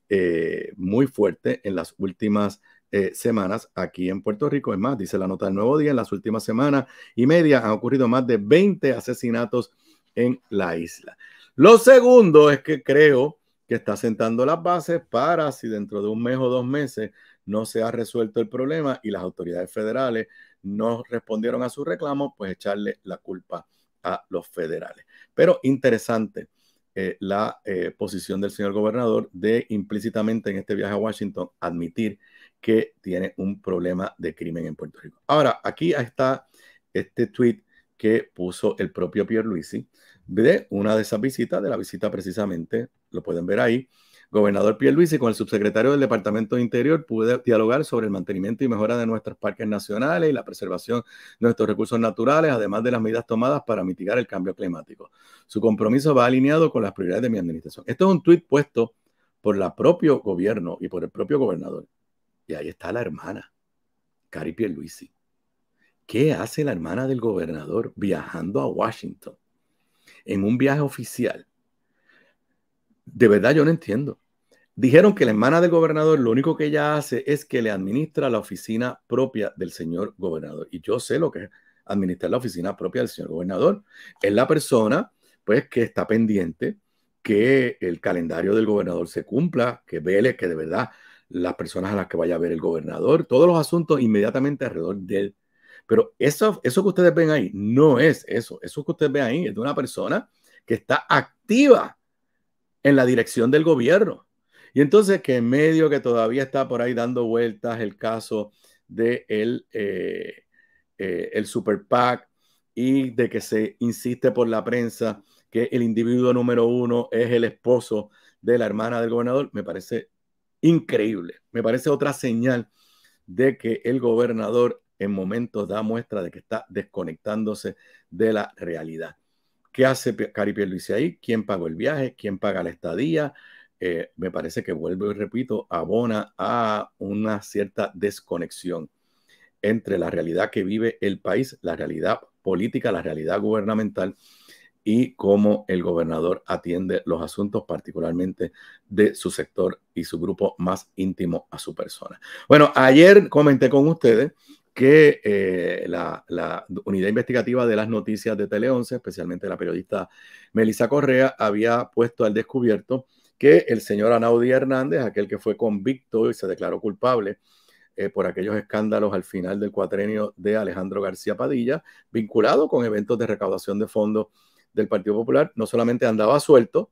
S1: eh, muy fuerte en las últimas eh, semanas aquí en Puerto Rico. Es más, dice la nota del nuevo día, en las últimas semanas y media han ocurrido más de 20 asesinatos en la isla. Lo segundo es que creo que está sentando las bases para si dentro de un mes o dos meses no se ha resuelto el problema y las autoridades federales no respondieron a su reclamo, pues echarle la culpa a los federales. Pero interesante eh, la eh, posición del señor gobernador de implícitamente en este viaje a Washington admitir que tiene un problema de crimen en Puerto Rico. Ahora, aquí está este tweet que puso el propio Pierluisi de una de esas visitas, de la visita precisamente, lo pueden ver ahí. Gobernador Pierluisi con el subsecretario del Departamento de Interior pude dialogar sobre el mantenimiento y mejora de nuestros parques nacionales y la preservación de nuestros recursos naturales, además de las medidas tomadas para mitigar el cambio climático. Su compromiso va alineado con las prioridades de mi administración. Esto es un tuit puesto por el propio gobierno y por el propio gobernador. Y ahí está la hermana, Cari Pierluisi. ¿Qué hace la hermana del gobernador viajando a Washington en un viaje oficial? De verdad yo no entiendo. Dijeron que la hermana del gobernador lo único que ella hace es que le administra la oficina propia del señor gobernador. Y yo sé lo que es administrar la oficina propia del señor gobernador. Es la persona, pues, que está pendiente que el calendario del gobernador se cumpla, que vele que de verdad las personas a las que vaya a ver el gobernador, todos los asuntos inmediatamente alrededor del pero eso, eso que ustedes ven ahí no es eso. Eso que ustedes ven ahí es de una persona que está activa en la dirección del gobierno. Y entonces que en medio que todavía está por ahí dando vueltas el caso de el, eh, eh, el Super PAC y de que se insiste por la prensa que el individuo número uno es el esposo de la hermana del gobernador, me parece increíble. Me parece otra señal de que el gobernador en momentos da muestra de que está desconectándose de la realidad. ¿Qué hace Cari Pierluisi ahí? ¿Quién pagó el viaje? ¿Quién paga la estadía? Eh, me parece que vuelve, y repito, abona a una cierta desconexión entre la realidad que vive el país, la realidad política, la realidad gubernamental y cómo el gobernador atiende los asuntos, particularmente de su sector y su grupo más íntimo a su persona. Bueno, ayer comenté con ustedes que eh, la, unidad investigativa de las noticias de Tele 11, especialmente la periodista Melissa Correa, había puesto al descubierto que el señor Anaudi Hernández, aquel que fue convicto y se declaró culpable eh, por aquellos escándalos al final del cuatrenio de Alejandro García Padilla, vinculado con eventos de recaudación de fondos del Partido Popular, no solamente andaba suelto,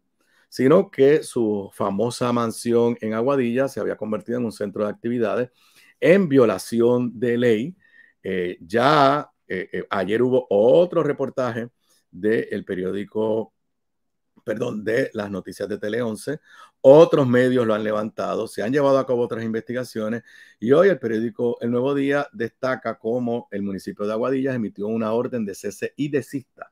S1: sino que su famosa mansión en Aguadilla se había convertido en un centro de actividades en violación de ley. Eh, ya eh, eh, ayer hubo otro reportaje del periódico, perdón, de las noticias de Tele 11. Otros medios lo han levantado, se han llevado a cabo otras investigaciones y hoy el periódico El Nuevo Día destaca cómo el municipio de Aguadillas emitió una orden de cese y desista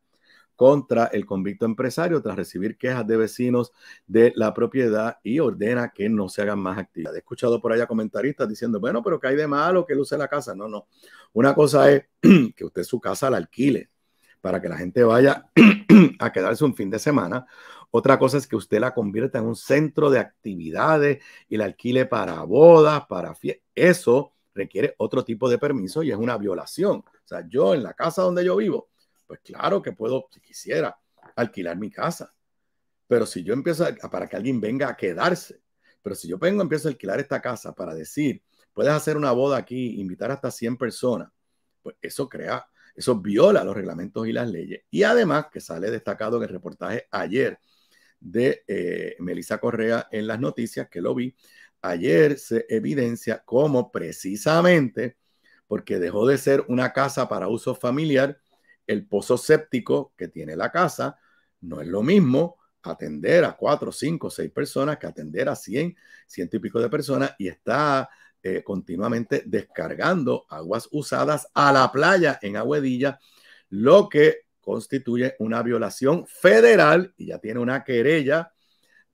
S1: contra el convicto empresario tras recibir quejas de vecinos de la propiedad y ordena que no se hagan más actividades. He escuchado por allá comentaristas diciendo, bueno, pero que hay de malo que luce la casa. No, no. Una cosa es que usted su casa la alquile para que la gente vaya a quedarse un fin de semana. Otra cosa es que usted la convierta en un centro de actividades y la alquile para bodas, para fiestas. Eso requiere otro tipo de permiso y es una violación. O sea, yo en la casa donde yo vivo, pues claro que puedo, si quisiera, alquilar mi casa. Pero si yo empiezo para que alguien venga a quedarse, pero si yo vengo, empiezo a alquilar esta casa para decir, puedes hacer una boda aquí, invitar hasta 100 personas, pues eso crea, eso viola los reglamentos y las leyes. Y además, que sale destacado en el reportaje ayer de Melisa eh, Melissa Correa en las noticias, que lo vi, ayer se evidencia cómo precisamente porque dejó de ser una casa para uso familiar el pozo séptico que tiene la casa no es lo mismo atender a cuatro, cinco, seis personas que atender a cien, ciento y pico de personas y está eh, continuamente descargando aguas usadas a la playa en Aguadilla, lo que constituye una violación federal y ya tiene una querella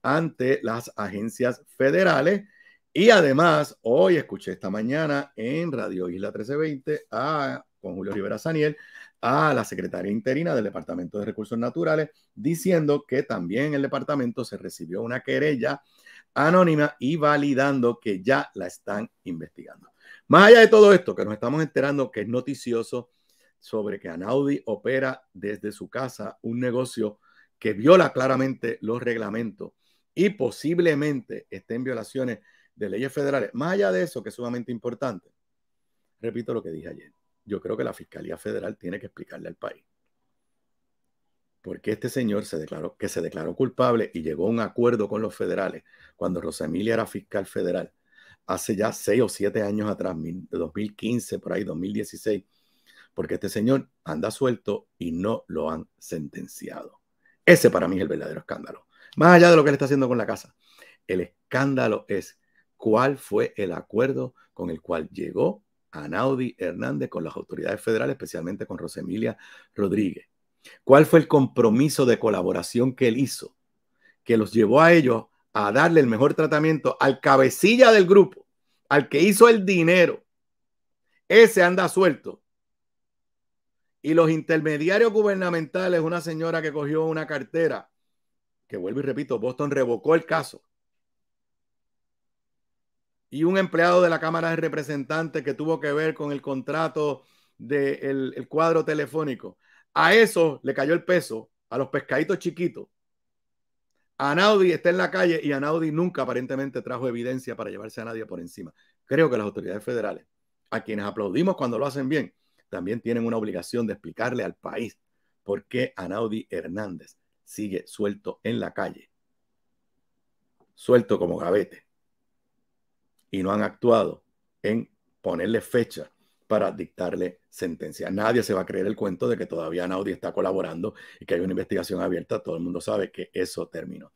S1: ante las agencias federales. Y además, hoy escuché esta mañana en Radio Isla 1320 a, con Julio Rivera Saniel a la secretaria interina del Departamento de Recursos Naturales diciendo que también el departamento se recibió una querella anónima y validando que ya la están investigando. Más allá de todo esto, que nos estamos enterando que es noticioso sobre que Anaudi opera desde su casa un negocio que viola claramente los reglamentos y posiblemente esté en violaciones de leyes federales. Más allá de eso, que es sumamente importante, repito lo que dije ayer yo creo que la Fiscalía Federal tiene que explicarle al país porque este señor se declaró, que se declaró culpable y llegó a un acuerdo con los federales cuando Rosemilia era fiscal federal hace ya seis o siete años atrás, 2015, por ahí 2016, porque este señor anda suelto y no lo han sentenciado. Ese para mí es el verdadero escándalo. Más allá de lo que él está haciendo con la casa, el escándalo es cuál fue el acuerdo con el cual llegó Anaudi Hernández con las autoridades federales, especialmente con Rosemilia Rodríguez. ¿Cuál fue el compromiso de colaboración que él hizo? Que los llevó a ellos a darle el mejor tratamiento al cabecilla del grupo, al que hizo el dinero. Ese anda suelto. Y los intermediarios gubernamentales, una señora que cogió una cartera, que vuelvo y repito, Boston revocó el caso y un empleado de la Cámara de Representantes que tuvo que ver con el contrato del cuadro telefónico. A eso le cayó el peso, a los pescaditos chiquitos. Naudi está en la calle y Anaudi nunca aparentemente trajo evidencia para llevarse a nadie por encima. Creo que las autoridades federales, a quienes aplaudimos cuando lo hacen bien, también tienen una obligación de explicarle al país por qué Anaudi Hernández sigue suelto en la calle, suelto como gavete y no han actuado en ponerle fecha para dictarle sentencia. Nadie se va a creer el cuento de que todavía Naudi está colaborando y que hay una investigación abierta. Todo el mundo sabe que eso terminó.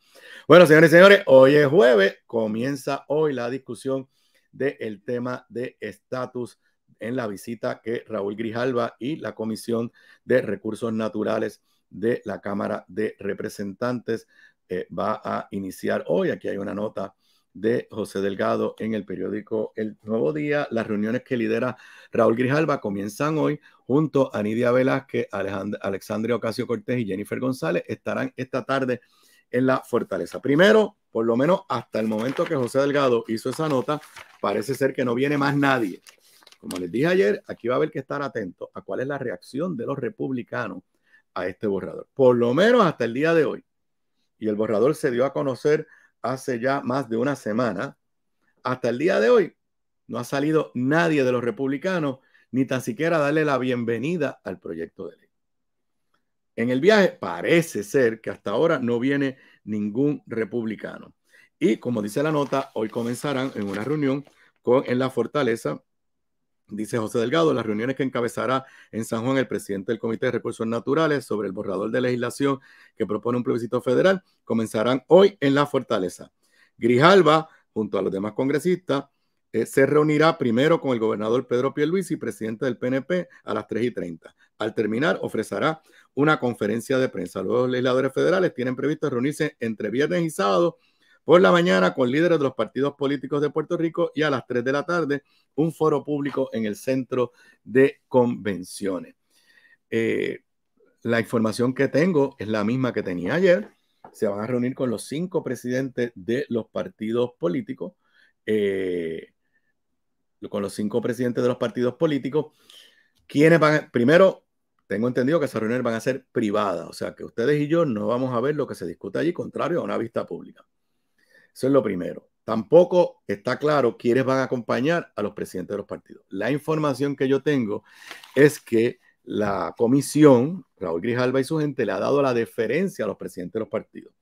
S1: Bueno, señores y señores, hoy es jueves. Comienza hoy la discusión del tema de estatus en la visita que Raúl Grijalva y la Comisión de Recursos Naturales de la Cámara de Representantes eh, va a iniciar hoy. Aquí hay una nota de José Delgado en el periódico El Nuevo Día. Las reuniones que lidera Raúl Grijalva comienzan hoy junto a Nidia Velázquez, Alexandria Ocasio Cortés y Jennifer González. Estarán esta tarde en la fortaleza. Primero, por lo menos hasta el momento que José Delgado hizo esa nota, parece ser que no viene más nadie. Como les dije ayer, aquí va a haber que estar atento a cuál es la reacción de los republicanos a este borrador. Por lo menos hasta el día de hoy. Y el borrador se dio a conocer hace ya más de una semana, hasta el día de hoy no ha salido nadie de los republicanos ni tan siquiera darle la bienvenida al proyecto de ley. En el viaje parece ser que hasta ahora no viene ningún republicano. Y como dice la nota, hoy comenzarán en una reunión con, en la fortaleza Dice José Delgado, las reuniones que encabezará en San Juan el presidente del Comité de Recursos Naturales sobre el borrador de legislación que propone un plebiscito federal comenzarán hoy en la fortaleza. Grijalba, junto a los demás congresistas, eh, se reunirá primero con el gobernador Pedro Pierluisi, presidente del PNP, a las 3 y 30. Al terminar, ofrecerá una conferencia de prensa. Los legisladores federales tienen previsto reunirse entre viernes y sábado por la mañana con líderes de los partidos políticos de Puerto Rico y a las 3 de la tarde un foro público en el centro de convenciones. Eh, la información que tengo es la misma que tenía ayer. Se van a reunir con los cinco presidentes de los partidos políticos, eh, con los cinco presidentes de los partidos políticos, quienes van, primero, tengo entendido que esas reuniones van a ser privadas, o sea que ustedes y yo no vamos a ver lo que se discute allí, contrario a una vista pública. Eso es lo primero. Tampoco está claro quiénes van a acompañar a los presidentes de los partidos. La información que yo tengo es que la comisión, Raúl Grijalva y su gente, le ha dado la deferencia a los presidentes de los partidos.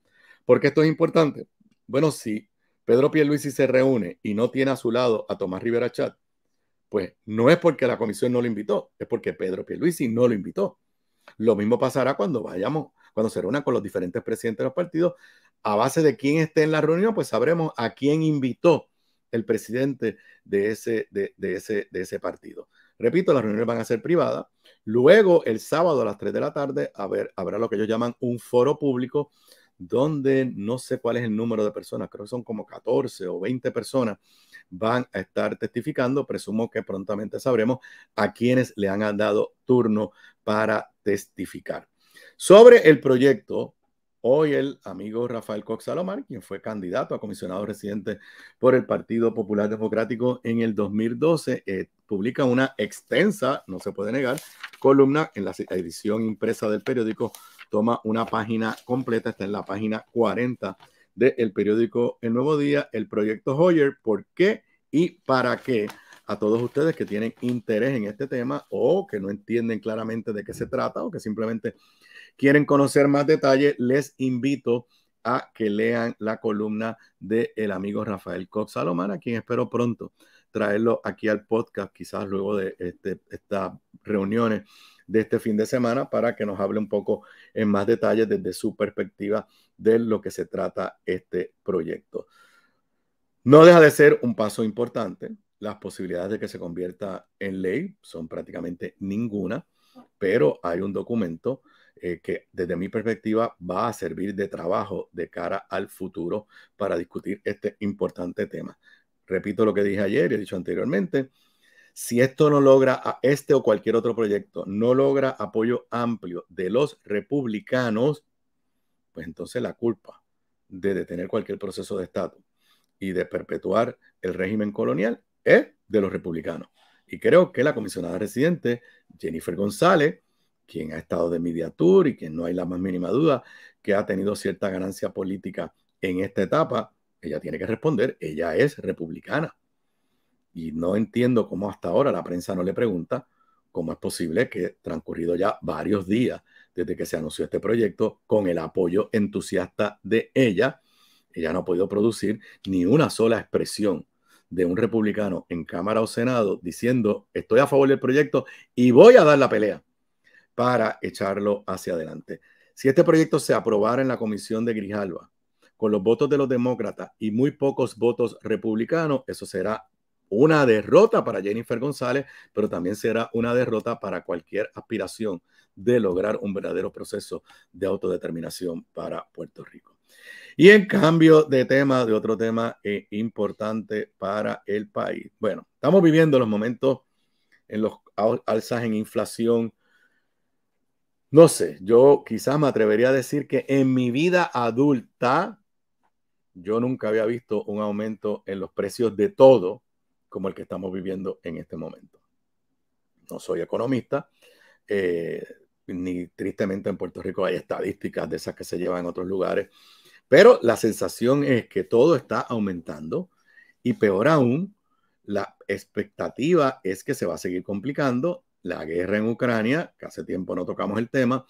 S1: ¿Por qué esto es importante? Bueno, si Pedro Pierluisi se reúne y no tiene a su lado a Tomás Rivera Chat, pues no es porque la comisión no lo invitó, es porque Pedro Pierluisi no lo invitó. Lo mismo pasará cuando vayamos cuando se reúnan con los diferentes presidentes de los partidos. A base de quién esté en la reunión, pues sabremos a quién invitó el presidente de ese, de, ese, de ese partido. Repito, las reuniones van a ser privadas. Luego, el sábado a las 3 de la tarde, habrá lo que ellos llaman un foro público, donde no sé cuál es el número de personas, creo que son como 14 o 20 personas, van a estar testificando. Presumo que prontamente sabremos a quiénes le han dado turno para testificar. Sobre el proyecto, hoy el amigo Rafael Cox Salomar, quien fue candidato a comisionado residente por el Partido Popular Democrático en el 2012, eh, publica una extensa, no se puede negar, columna en la edición impresa del periódico. Toma una página completa, está en la página 40 del periódico El Nuevo Día, el proyecto Hoyer, ¿por qué y para qué? A todos ustedes que tienen interés en este tema o que no entienden claramente de qué se trata o que simplemente quieren conocer más detalles, les invito a que lean la columna de el amigo Rafael Cox Salomán, a quien espero pronto traerlo aquí al podcast, quizás luego de este, estas reuniones de este fin de semana, para que nos hable un poco en más detalles desde su perspectiva de lo que se trata este proyecto. No deja de ser un paso importante. Las posibilidades de que se convierta en ley son prácticamente ninguna, pero hay un documento eh, que desde mi perspectiva va a servir de trabajo de cara al futuro para discutir este importante tema. Repito lo que dije ayer y he dicho anteriormente. Si esto no logra, a este o cualquier otro proyecto no logra apoyo amplio de los republicanos, pues entonces la culpa de detener cualquier proceso de estatus y de perpetuar el régimen colonial es de los republicanos. Y creo que la comisionada residente, Jennifer González, quien ha estado de mediatur y quien no hay la más mínima duda que ha tenido cierta ganancia política en esta etapa, ella tiene que responder, ella es republicana. Y no entiendo cómo hasta ahora la prensa no le pregunta cómo es posible que transcurrido ya varios días desde que se anunció este proyecto, con el apoyo entusiasta de ella, ella no ha podido producir ni una sola expresión de un republicano en Cámara o Senado diciendo estoy a favor del proyecto y voy a dar la pelea para echarlo hacia adelante. Si este proyecto se aprobara en la comisión de Grijalva, con los votos de los demócratas y muy pocos votos republicanos, eso será una derrota para Jennifer González, pero también será una derrota para cualquier aspiración de lograr un verdadero proceso de autodeterminación para Puerto Rico. Y en cambio de tema, de otro tema eh, importante para el país. Bueno, estamos viviendo los momentos en los alzas en inflación, no sé, yo quizás me atrevería a decir que en mi vida adulta, yo nunca había visto un aumento en los precios de todo como el que estamos viviendo en este momento. No soy economista, eh, ni tristemente en Puerto Rico hay estadísticas de esas que se llevan en otros lugares, pero la sensación es que todo está aumentando y peor aún, la expectativa es que se va a seguir complicando la guerra en Ucrania, que hace tiempo no tocamos el tema,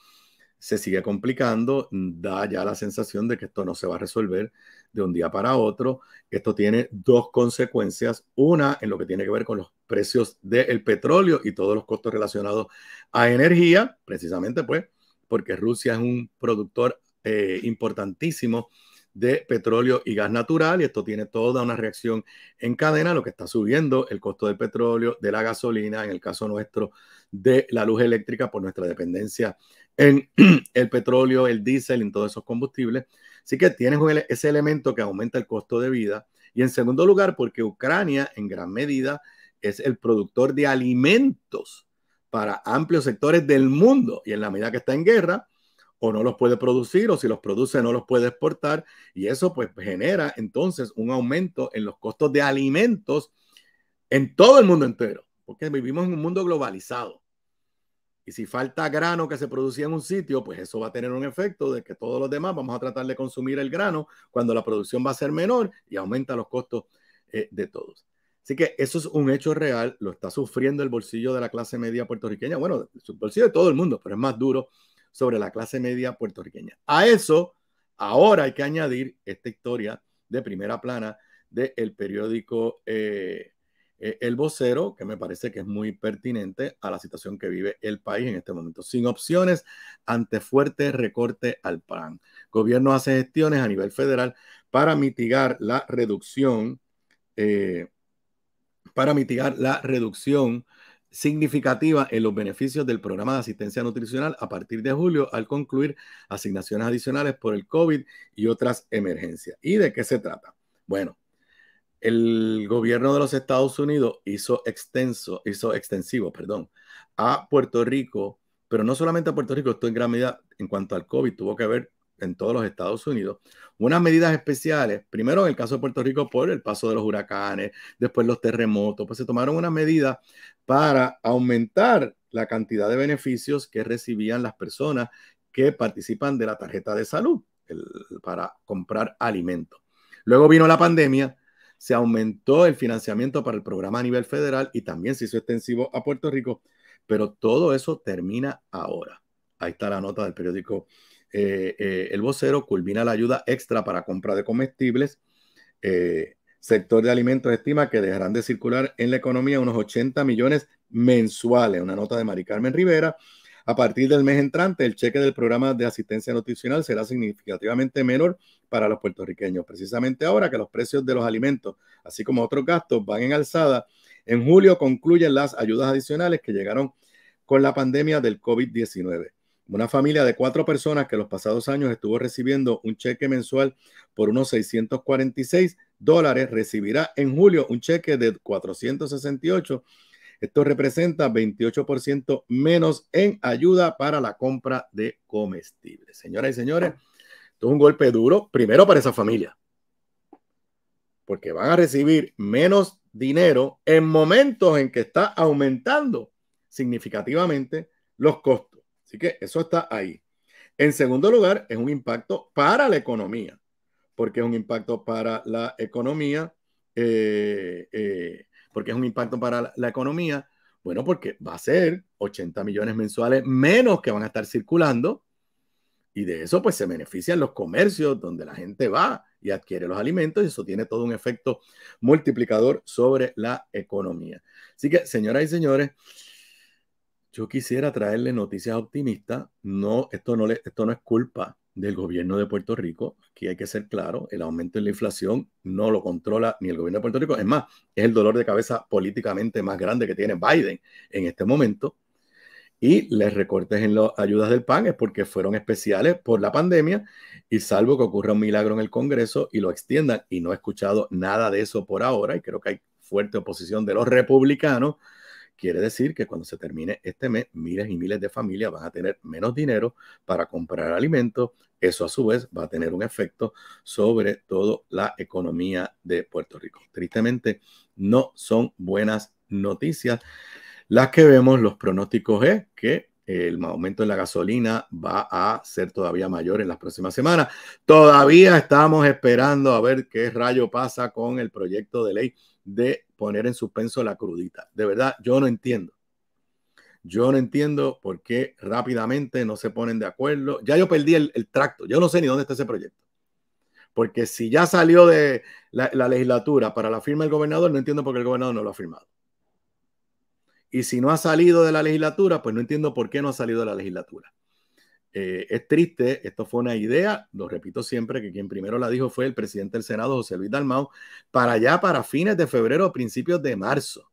S1: se sigue complicando, da ya la sensación de que esto no se va a resolver de un día para otro. Esto tiene dos consecuencias. Una en lo que tiene que ver con los precios del petróleo y todos los costos relacionados a energía, precisamente pues porque Rusia es un productor eh, importantísimo de petróleo y gas natural y esto tiene toda una reacción en cadena, lo que está subiendo el costo del petróleo, de la gasolina, en el caso nuestro, de la luz eléctrica por nuestra dependencia en el petróleo, el diésel, en todos esos combustibles. Así que tienes ese elemento que aumenta el costo de vida. Y en segundo lugar, porque Ucrania en gran medida es el productor de alimentos para amplios sectores del mundo y en la medida que está en guerra, o no los puede producir o si los produce no los puede exportar y eso pues genera entonces un aumento en los costos de alimentos en todo el mundo entero, porque vivimos en un mundo globalizado. Y si falta grano que se producía en un sitio, pues eso va a tener un efecto de que todos los demás vamos a tratar de consumir el grano cuando la producción va a ser menor y aumenta los costos eh, de todos. Así que eso es un hecho real, lo está sufriendo el bolsillo de la clase media puertorriqueña, bueno, el bolsillo de todo el mundo, pero es más duro sobre la clase media puertorriqueña. A eso, ahora hay que añadir esta historia de primera plana del periódico eh, eh, El Vocero, que me parece que es muy pertinente a la situación que vive el país en este momento. Sin opciones ante fuerte recorte al PAN. Gobierno hace gestiones a nivel federal para mitigar la reducción. Eh, para mitigar la reducción significativa en los beneficios del programa de asistencia nutricional a partir de julio al concluir asignaciones adicionales por el COVID y otras emergencias. ¿Y de qué se trata? Bueno, el gobierno de los Estados Unidos hizo extenso, hizo extensivo, perdón, a Puerto Rico, pero no solamente a Puerto Rico, esto en gran medida en cuanto al COVID tuvo que ver en todos los Estados Unidos, unas medidas especiales, primero en el caso de Puerto Rico por el paso de los huracanes, después los terremotos, pues se tomaron unas medidas para aumentar la cantidad de beneficios que recibían las personas que participan de la tarjeta de salud para comprar alimentos. Luego vino la pandemia, se aumentó el financiamiento para el programa a nivel federal y también se hizo extensivo a Puerto Rico, pero todo eso termina ahora. Ahí está la nota del periódico eh, eh, el vocero culmina la ayuda extra para compra de comestibles. Eh, sector de alimentos estima que dejarán de circular en la economía unos 80 millones mensuales, una nota de Mari Carmen Rivera. A partir del mes entrante, el cheque del programa de asistencia nutricional será significativamente menor para los puertorriqueños, precisamente ahora que los precios de los alimentos, así como otros gastos, van en alzada. En julio concluyen las ayudas adicionales que llegaron con la pandemia del COVID-19. Una familia de cuatro personas que los pasados años estuvo recibiendo un cheque mensual por unos 646 dólares recibirá en julio un cheque de 468. Esto representa 28% menos en ayuda para la compra de comestibles. Señoras y señores, esto es un golpe duro, primero para esa familia, porque van a recibir menos dinero en momentos en que está aumentando significativamente los costos Así que eso está ahí. En segundo lugar, es un impacto para la economía, porque es un impacto para la economía, eh, eh, porque es un impacto para la, economía, bueno, porque va a ser 80 millones mensuales menos que van a estar circulando y de eso pues se benefician los comercios donde la gente va y adquiere los alimentos y eso tiene todo un efecto multiplicador sobre la economía. Así que, señoras y señores, yo quisiera traerle noticias optimistas. No, esto no, esto no es culpa del gobierno de Puerto Rico. Aquí hay que ser claro, el aumento en la inflación no lo controla ni el gobierno de Puerto Rico. Es más, es el dolor de cabeza políticamente más grande que tiene Biden en este momento. Y les recortes en las ayudas del PAN es porque fueron especiales por la pandemia y salvo que ocurra un milagro en el Congreso y lo extiendan. Y no he escuchado nada de eso por ahora y creo que hay fuerte oposición de los republicanos Quiere decir que cuando se termine este mes, miles y miles de familias van a tener menos dinero para comprar alimentos. Eso a su vez va a tener un efecto sobre toda la economía de Puerto Rico. Tristemente, no son buenas noticias. Las que vemos, los pronósticos es que el aumento en la gasolina va a ser todavía mayor en las próximas semanas. Todavía estamos esperando a ver qué rayo pasa con el proyecto de ley de poner en suspenso la crudita. De verdad, yo no entiendo. Yo no entiendo por qué rápidamente no se ponen de acuerdo. Ya yo perdí el, tracto. Yo no sé ni dónde está ese proyecto. Porque si ya salió de la, la legislatura para la firma del gobernador, no entiendo por qué el gobernador no lo ha firmado. Y si no ha salido de la legislatura, pues no entiendo por qué no ha salido de la legislatura. Eh, es triste, esto fue una idea, lo repito siempre, que quien primero la dijo fue el presidente del Senado, José Luis Dalmau, para allá, para fines de febrero, o principios de marzo.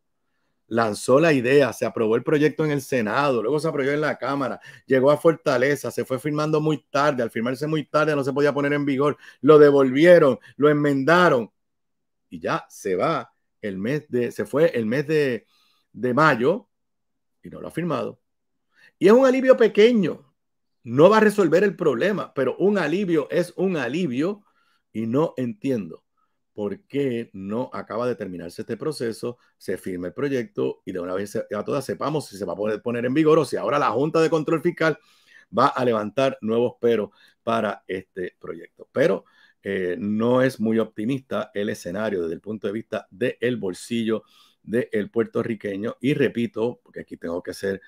S1: Lanzó la idea, se aprobó el proyecto en el Senado, luego se aprobó en la Cámara, llegó a Fortaleza, se fue firmando muy tarde, al firmarse muy tarde no se podía poner en vigor, lo devolvieron, lo enmendaron y ya se va el mes de, se fue el mes de, de mayo y no lo ha firmado. Y es un alivio pequeño, no va a resolver el problema, pero un alivio es un alivio y no entiendo por qué no acaba de terminarse este proceso, se firme el proyecto y de una vez a todas sepamos si se va a poder poner en vigor o si ahora la Junta de Control Fiscal va a levantar nuevos peros para este proyecto. Pero eh, no es muy optimista el escenario desde el punto de vista del bolsillo del puertorriqueño. Y repito, porque aquí tengo que ser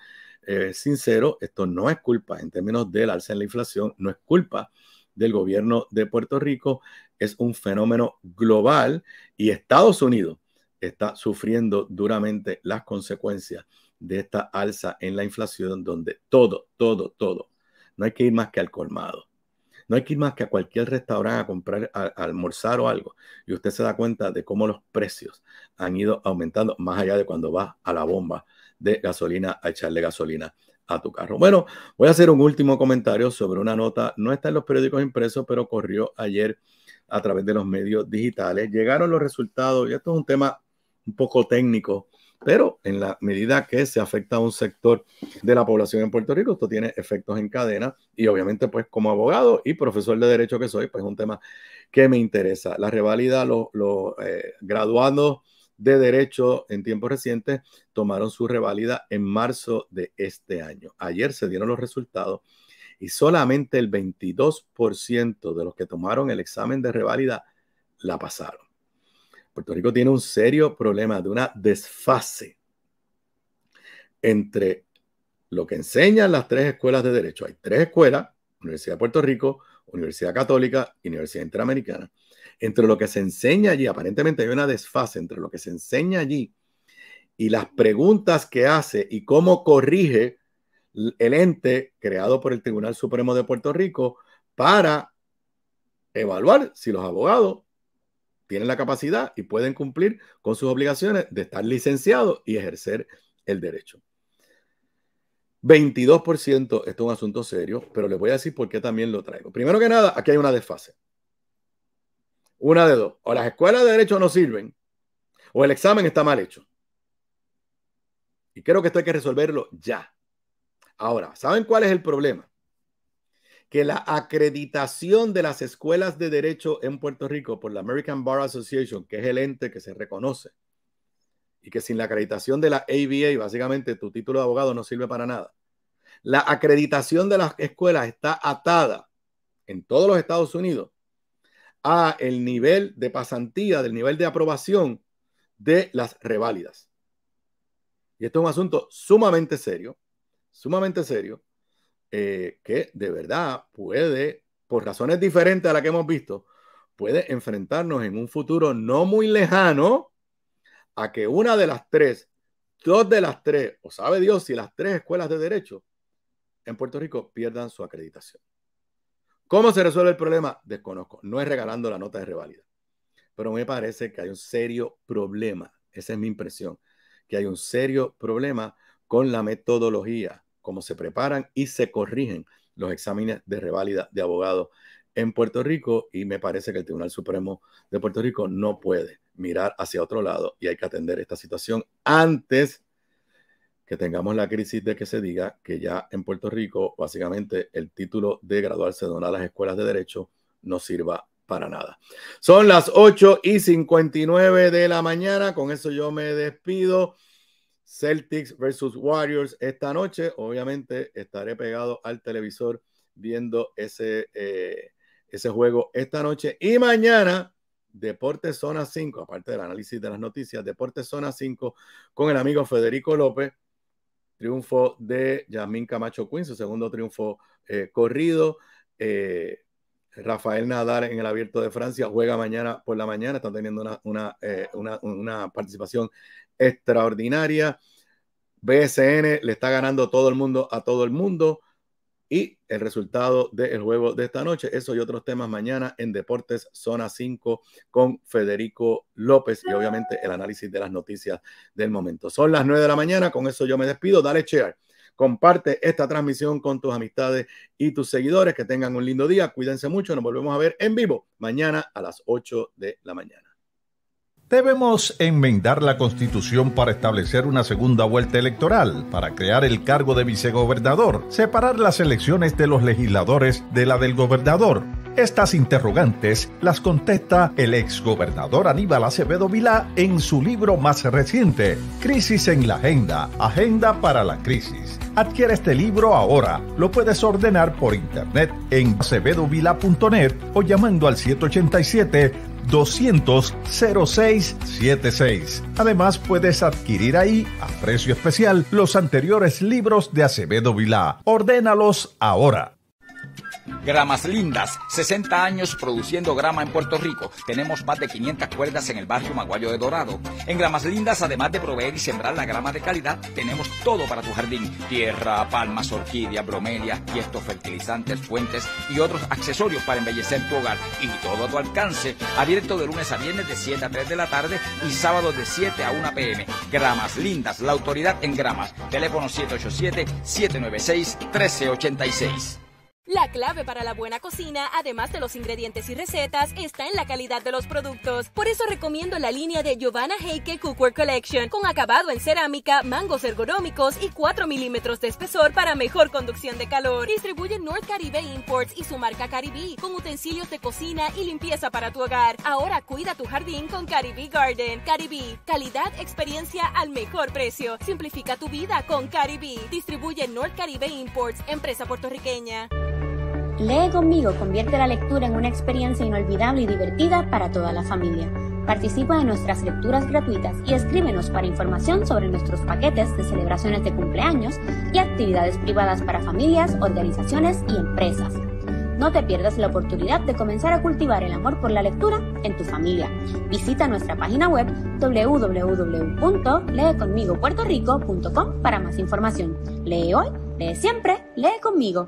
S1: eh, sincero, esto no es culpa en términos del alza en la inflación, no es culpa del gobierno de Puerto Rico, es un fenómeno global y Estados Unidos está sufriendo duramente las consecuencias de esta alza en la inflación, donde todo, todo, todo, no hay que ir más que al colmado. No hay que ir más que a cualquier restaurante a comprar, a almorzar o algo. Y usted se da cuenta de cómo los precios han ido aumentando, más allá de cuando va a la bomba de gasolina a echarle gasolina a tu carro. Bueno, voy a hacer un último comentario sobre una nota. No está en los periódicos impresos, pero corrió ayer a través de los medios digitales. Llegaron los resultados, y esto es un tema un poco técnico, pero en la medida que se afecta a un sector de la población en Puerto Rico, esto tiene efectos en cadena y obviamente pues como abogado y profesor de derecho que soy, pues es un tema que me interesa. La revalida, los lo, eh, graduados de Derecho en tiempos recientes tomaron su reválida en marzo de este año. Ayer se dieron los resultados y solamente el 22% de los que tomaron el examen de reválida la pasaron. Puerto Rico tiene un serio problema de una desfase entre lo que enseñan las tres escuelas de derecho. Hay tres escuelas, Universidad de Puerto Rico, Universidad Católica y Universidad Interamericana. Entre lo que se enseña allí, aparentemente hay una desfase entre lo que se enseña allí y las preguntas que hace y cómo corrige el ente creado por el Tribunal Supremo de Puerto Rico para evaluar si los abogados tienen la capacidad y pueden cumplir con sus obligaciones de estar licenciados y ejercer el derecho. 22%, esto es un asunto serio, pero les voy a decir por qué también lo traigo. Primero que nada, aquí hay una desfase. Una de dos. O las escuelas de derecho no sirven, o el examen está mal hecho. Y creo que esto hay que resolverlo ya. Ahora, ¿saben cuál es el problema? Que la acreditación de las escuelas de derecho en Puerto Rico por la American Bar Association, que es el ente que se reconoce y que sin la acreditación de la ABA, básicamente tu título de abogado no sirve para nada. La acreditación de las escuelas está atada en todos los Estados Unidos a el nivel de pasantía, del nivel de aprobación de las reválidas. Y esto es un asunto sumamente serio, sumamente serio, eh, que de verdad puede, por razones diferentes a las que hemos visto, puede enfrentarnos en un futuro no muy lejano a que una de las tres, dos de las tres, o sabe Dios si las tres escuelas de derecho en Puerto Rico pierdan su acreditación. ¿Cómo se resuelve el problema? Desconozco. No es regalando la nota de revalida. Pero me parece que hay un serio problema. Esa es mi impresión. Que hay un serio problema con la metodología, cómo se preparan y se corrigen los exámenes de reválida de abogados en Puerto Rico y me parece que el Tribunal Supremo de Puerto Rico no puede mirar hacia otro lado y hay que atender esta situación antes que tengamos la crisis de que se diga que ya en Puerto Rico básicamente el título de graduarse de una de las escuelas de derecho no sirva para nada. Son las 8 y 59 de la mañana, con eso yo me despido. Celtics versus Warriors esta noche, obviamente estaré pegado al televisor viendo ese... Eh, ese juego esta noche y mañana. Deportes Zona 5, aparte del análisis de las noticias, Deportes Zona 5 con el amigo Federico López. Triunfo de Yasmín Camacho Quinzo, segundo triunfo eh, corrido. Eh, Rafael Nadal en el Abierto de Francia juega mañana por la mañana, Están teniendo una, una, eh, una, una participación extraordinaria. BSN le está ganando todo el mundo a todo el mundo y el resultado del juego de esta noche. Eso y otros temas mañana en Deportes Zona 5 con Federico López y obviamente el análisis de las noticias del momento. Son las 9 de la mañana, con eso yo me despido. Dale share. Comparte esta transmisión con tus amistades y tus seguidores. Que tengan un lindo día. Cuídense mucho. Nos volvemos a ver en vivo mañana a las 8 de la mañana.
S2: Debemos enmendar la constitución para establecer una segunda vuelta electoral, para crear el cargo de vicegobernador, separar las elecciones de los legisladores de la del gobernador. Estas interrogantes las contesta el exgobernador Aníbal Acevedo Vilá en su libro más reciente, Crisis en la Agenda, Agenda para la Crisis. Adquiere este libro ahora. Lo puedes ordenar por internet en acevedovila.net o llamando al 787 200 0676. Además, puedes adquirir ahí, a precio especial, los anteriores libros de Acevedo Vilá. Ordénalos ahora.
S3: Gramas Lindas, 60 años produciendo grama en Puerto Rico. Tenemos más de 500 cuerdas en el barrio Maguayo de Dorado. En Gramas Lindas, además de proveer y sembrar la grama de calidad, tenemos todo para tu jardín. Tierra, palmas, orquídeas, bromelias, tiestos, fertilizantes, fuentes y otros accesorios para embellecer tu hogar. Y todo a tu alcance, abierto de lunes a viernes de 7 a 3 de la tarde y sábados de 7 a 1 pm. Gramas Lindas, la autoridad en gramas. Teléfono 787-796-1386.
S4: La clave para la buena cocina, además de los ingredientes y recetas, está en la calidad de los productos. Por eso recomiendo la línea de Giovanna Heike Cookware Collection, con acabado en cerámica, mangos ergonómicos y 4 milímetros de espesor para mejor conducción de calor. Distribuye North Caribe Imports y su marca Caribe, con utensilios de cocina y limpieza para tu hogar. Ahora cuida tu jardín con Caribe Garden. Caribe, calidad, experiencia al mejor precio. Simplifica tu vida con Caribe. Distribuye North Caribe Imports, empresa puertorriqueña.
S5: Lee conmigo convierte la lectura en una experiencia inolvidable y divertida para toda la familia. Participa en nuestras lecturas gratuitas y escríbenos para información sobre nuestros paquetes de celebraciones de cumpleaños y actividades privadas para familias, organizaciones y empresas. No te pierdas la oportunidad de comenzar a cultivar el amor por la lectura en tu familia. Visita nuestra página web www.leeconmigopuertorico.com para más información. Lee hoy, lee siempre, lee conmigo.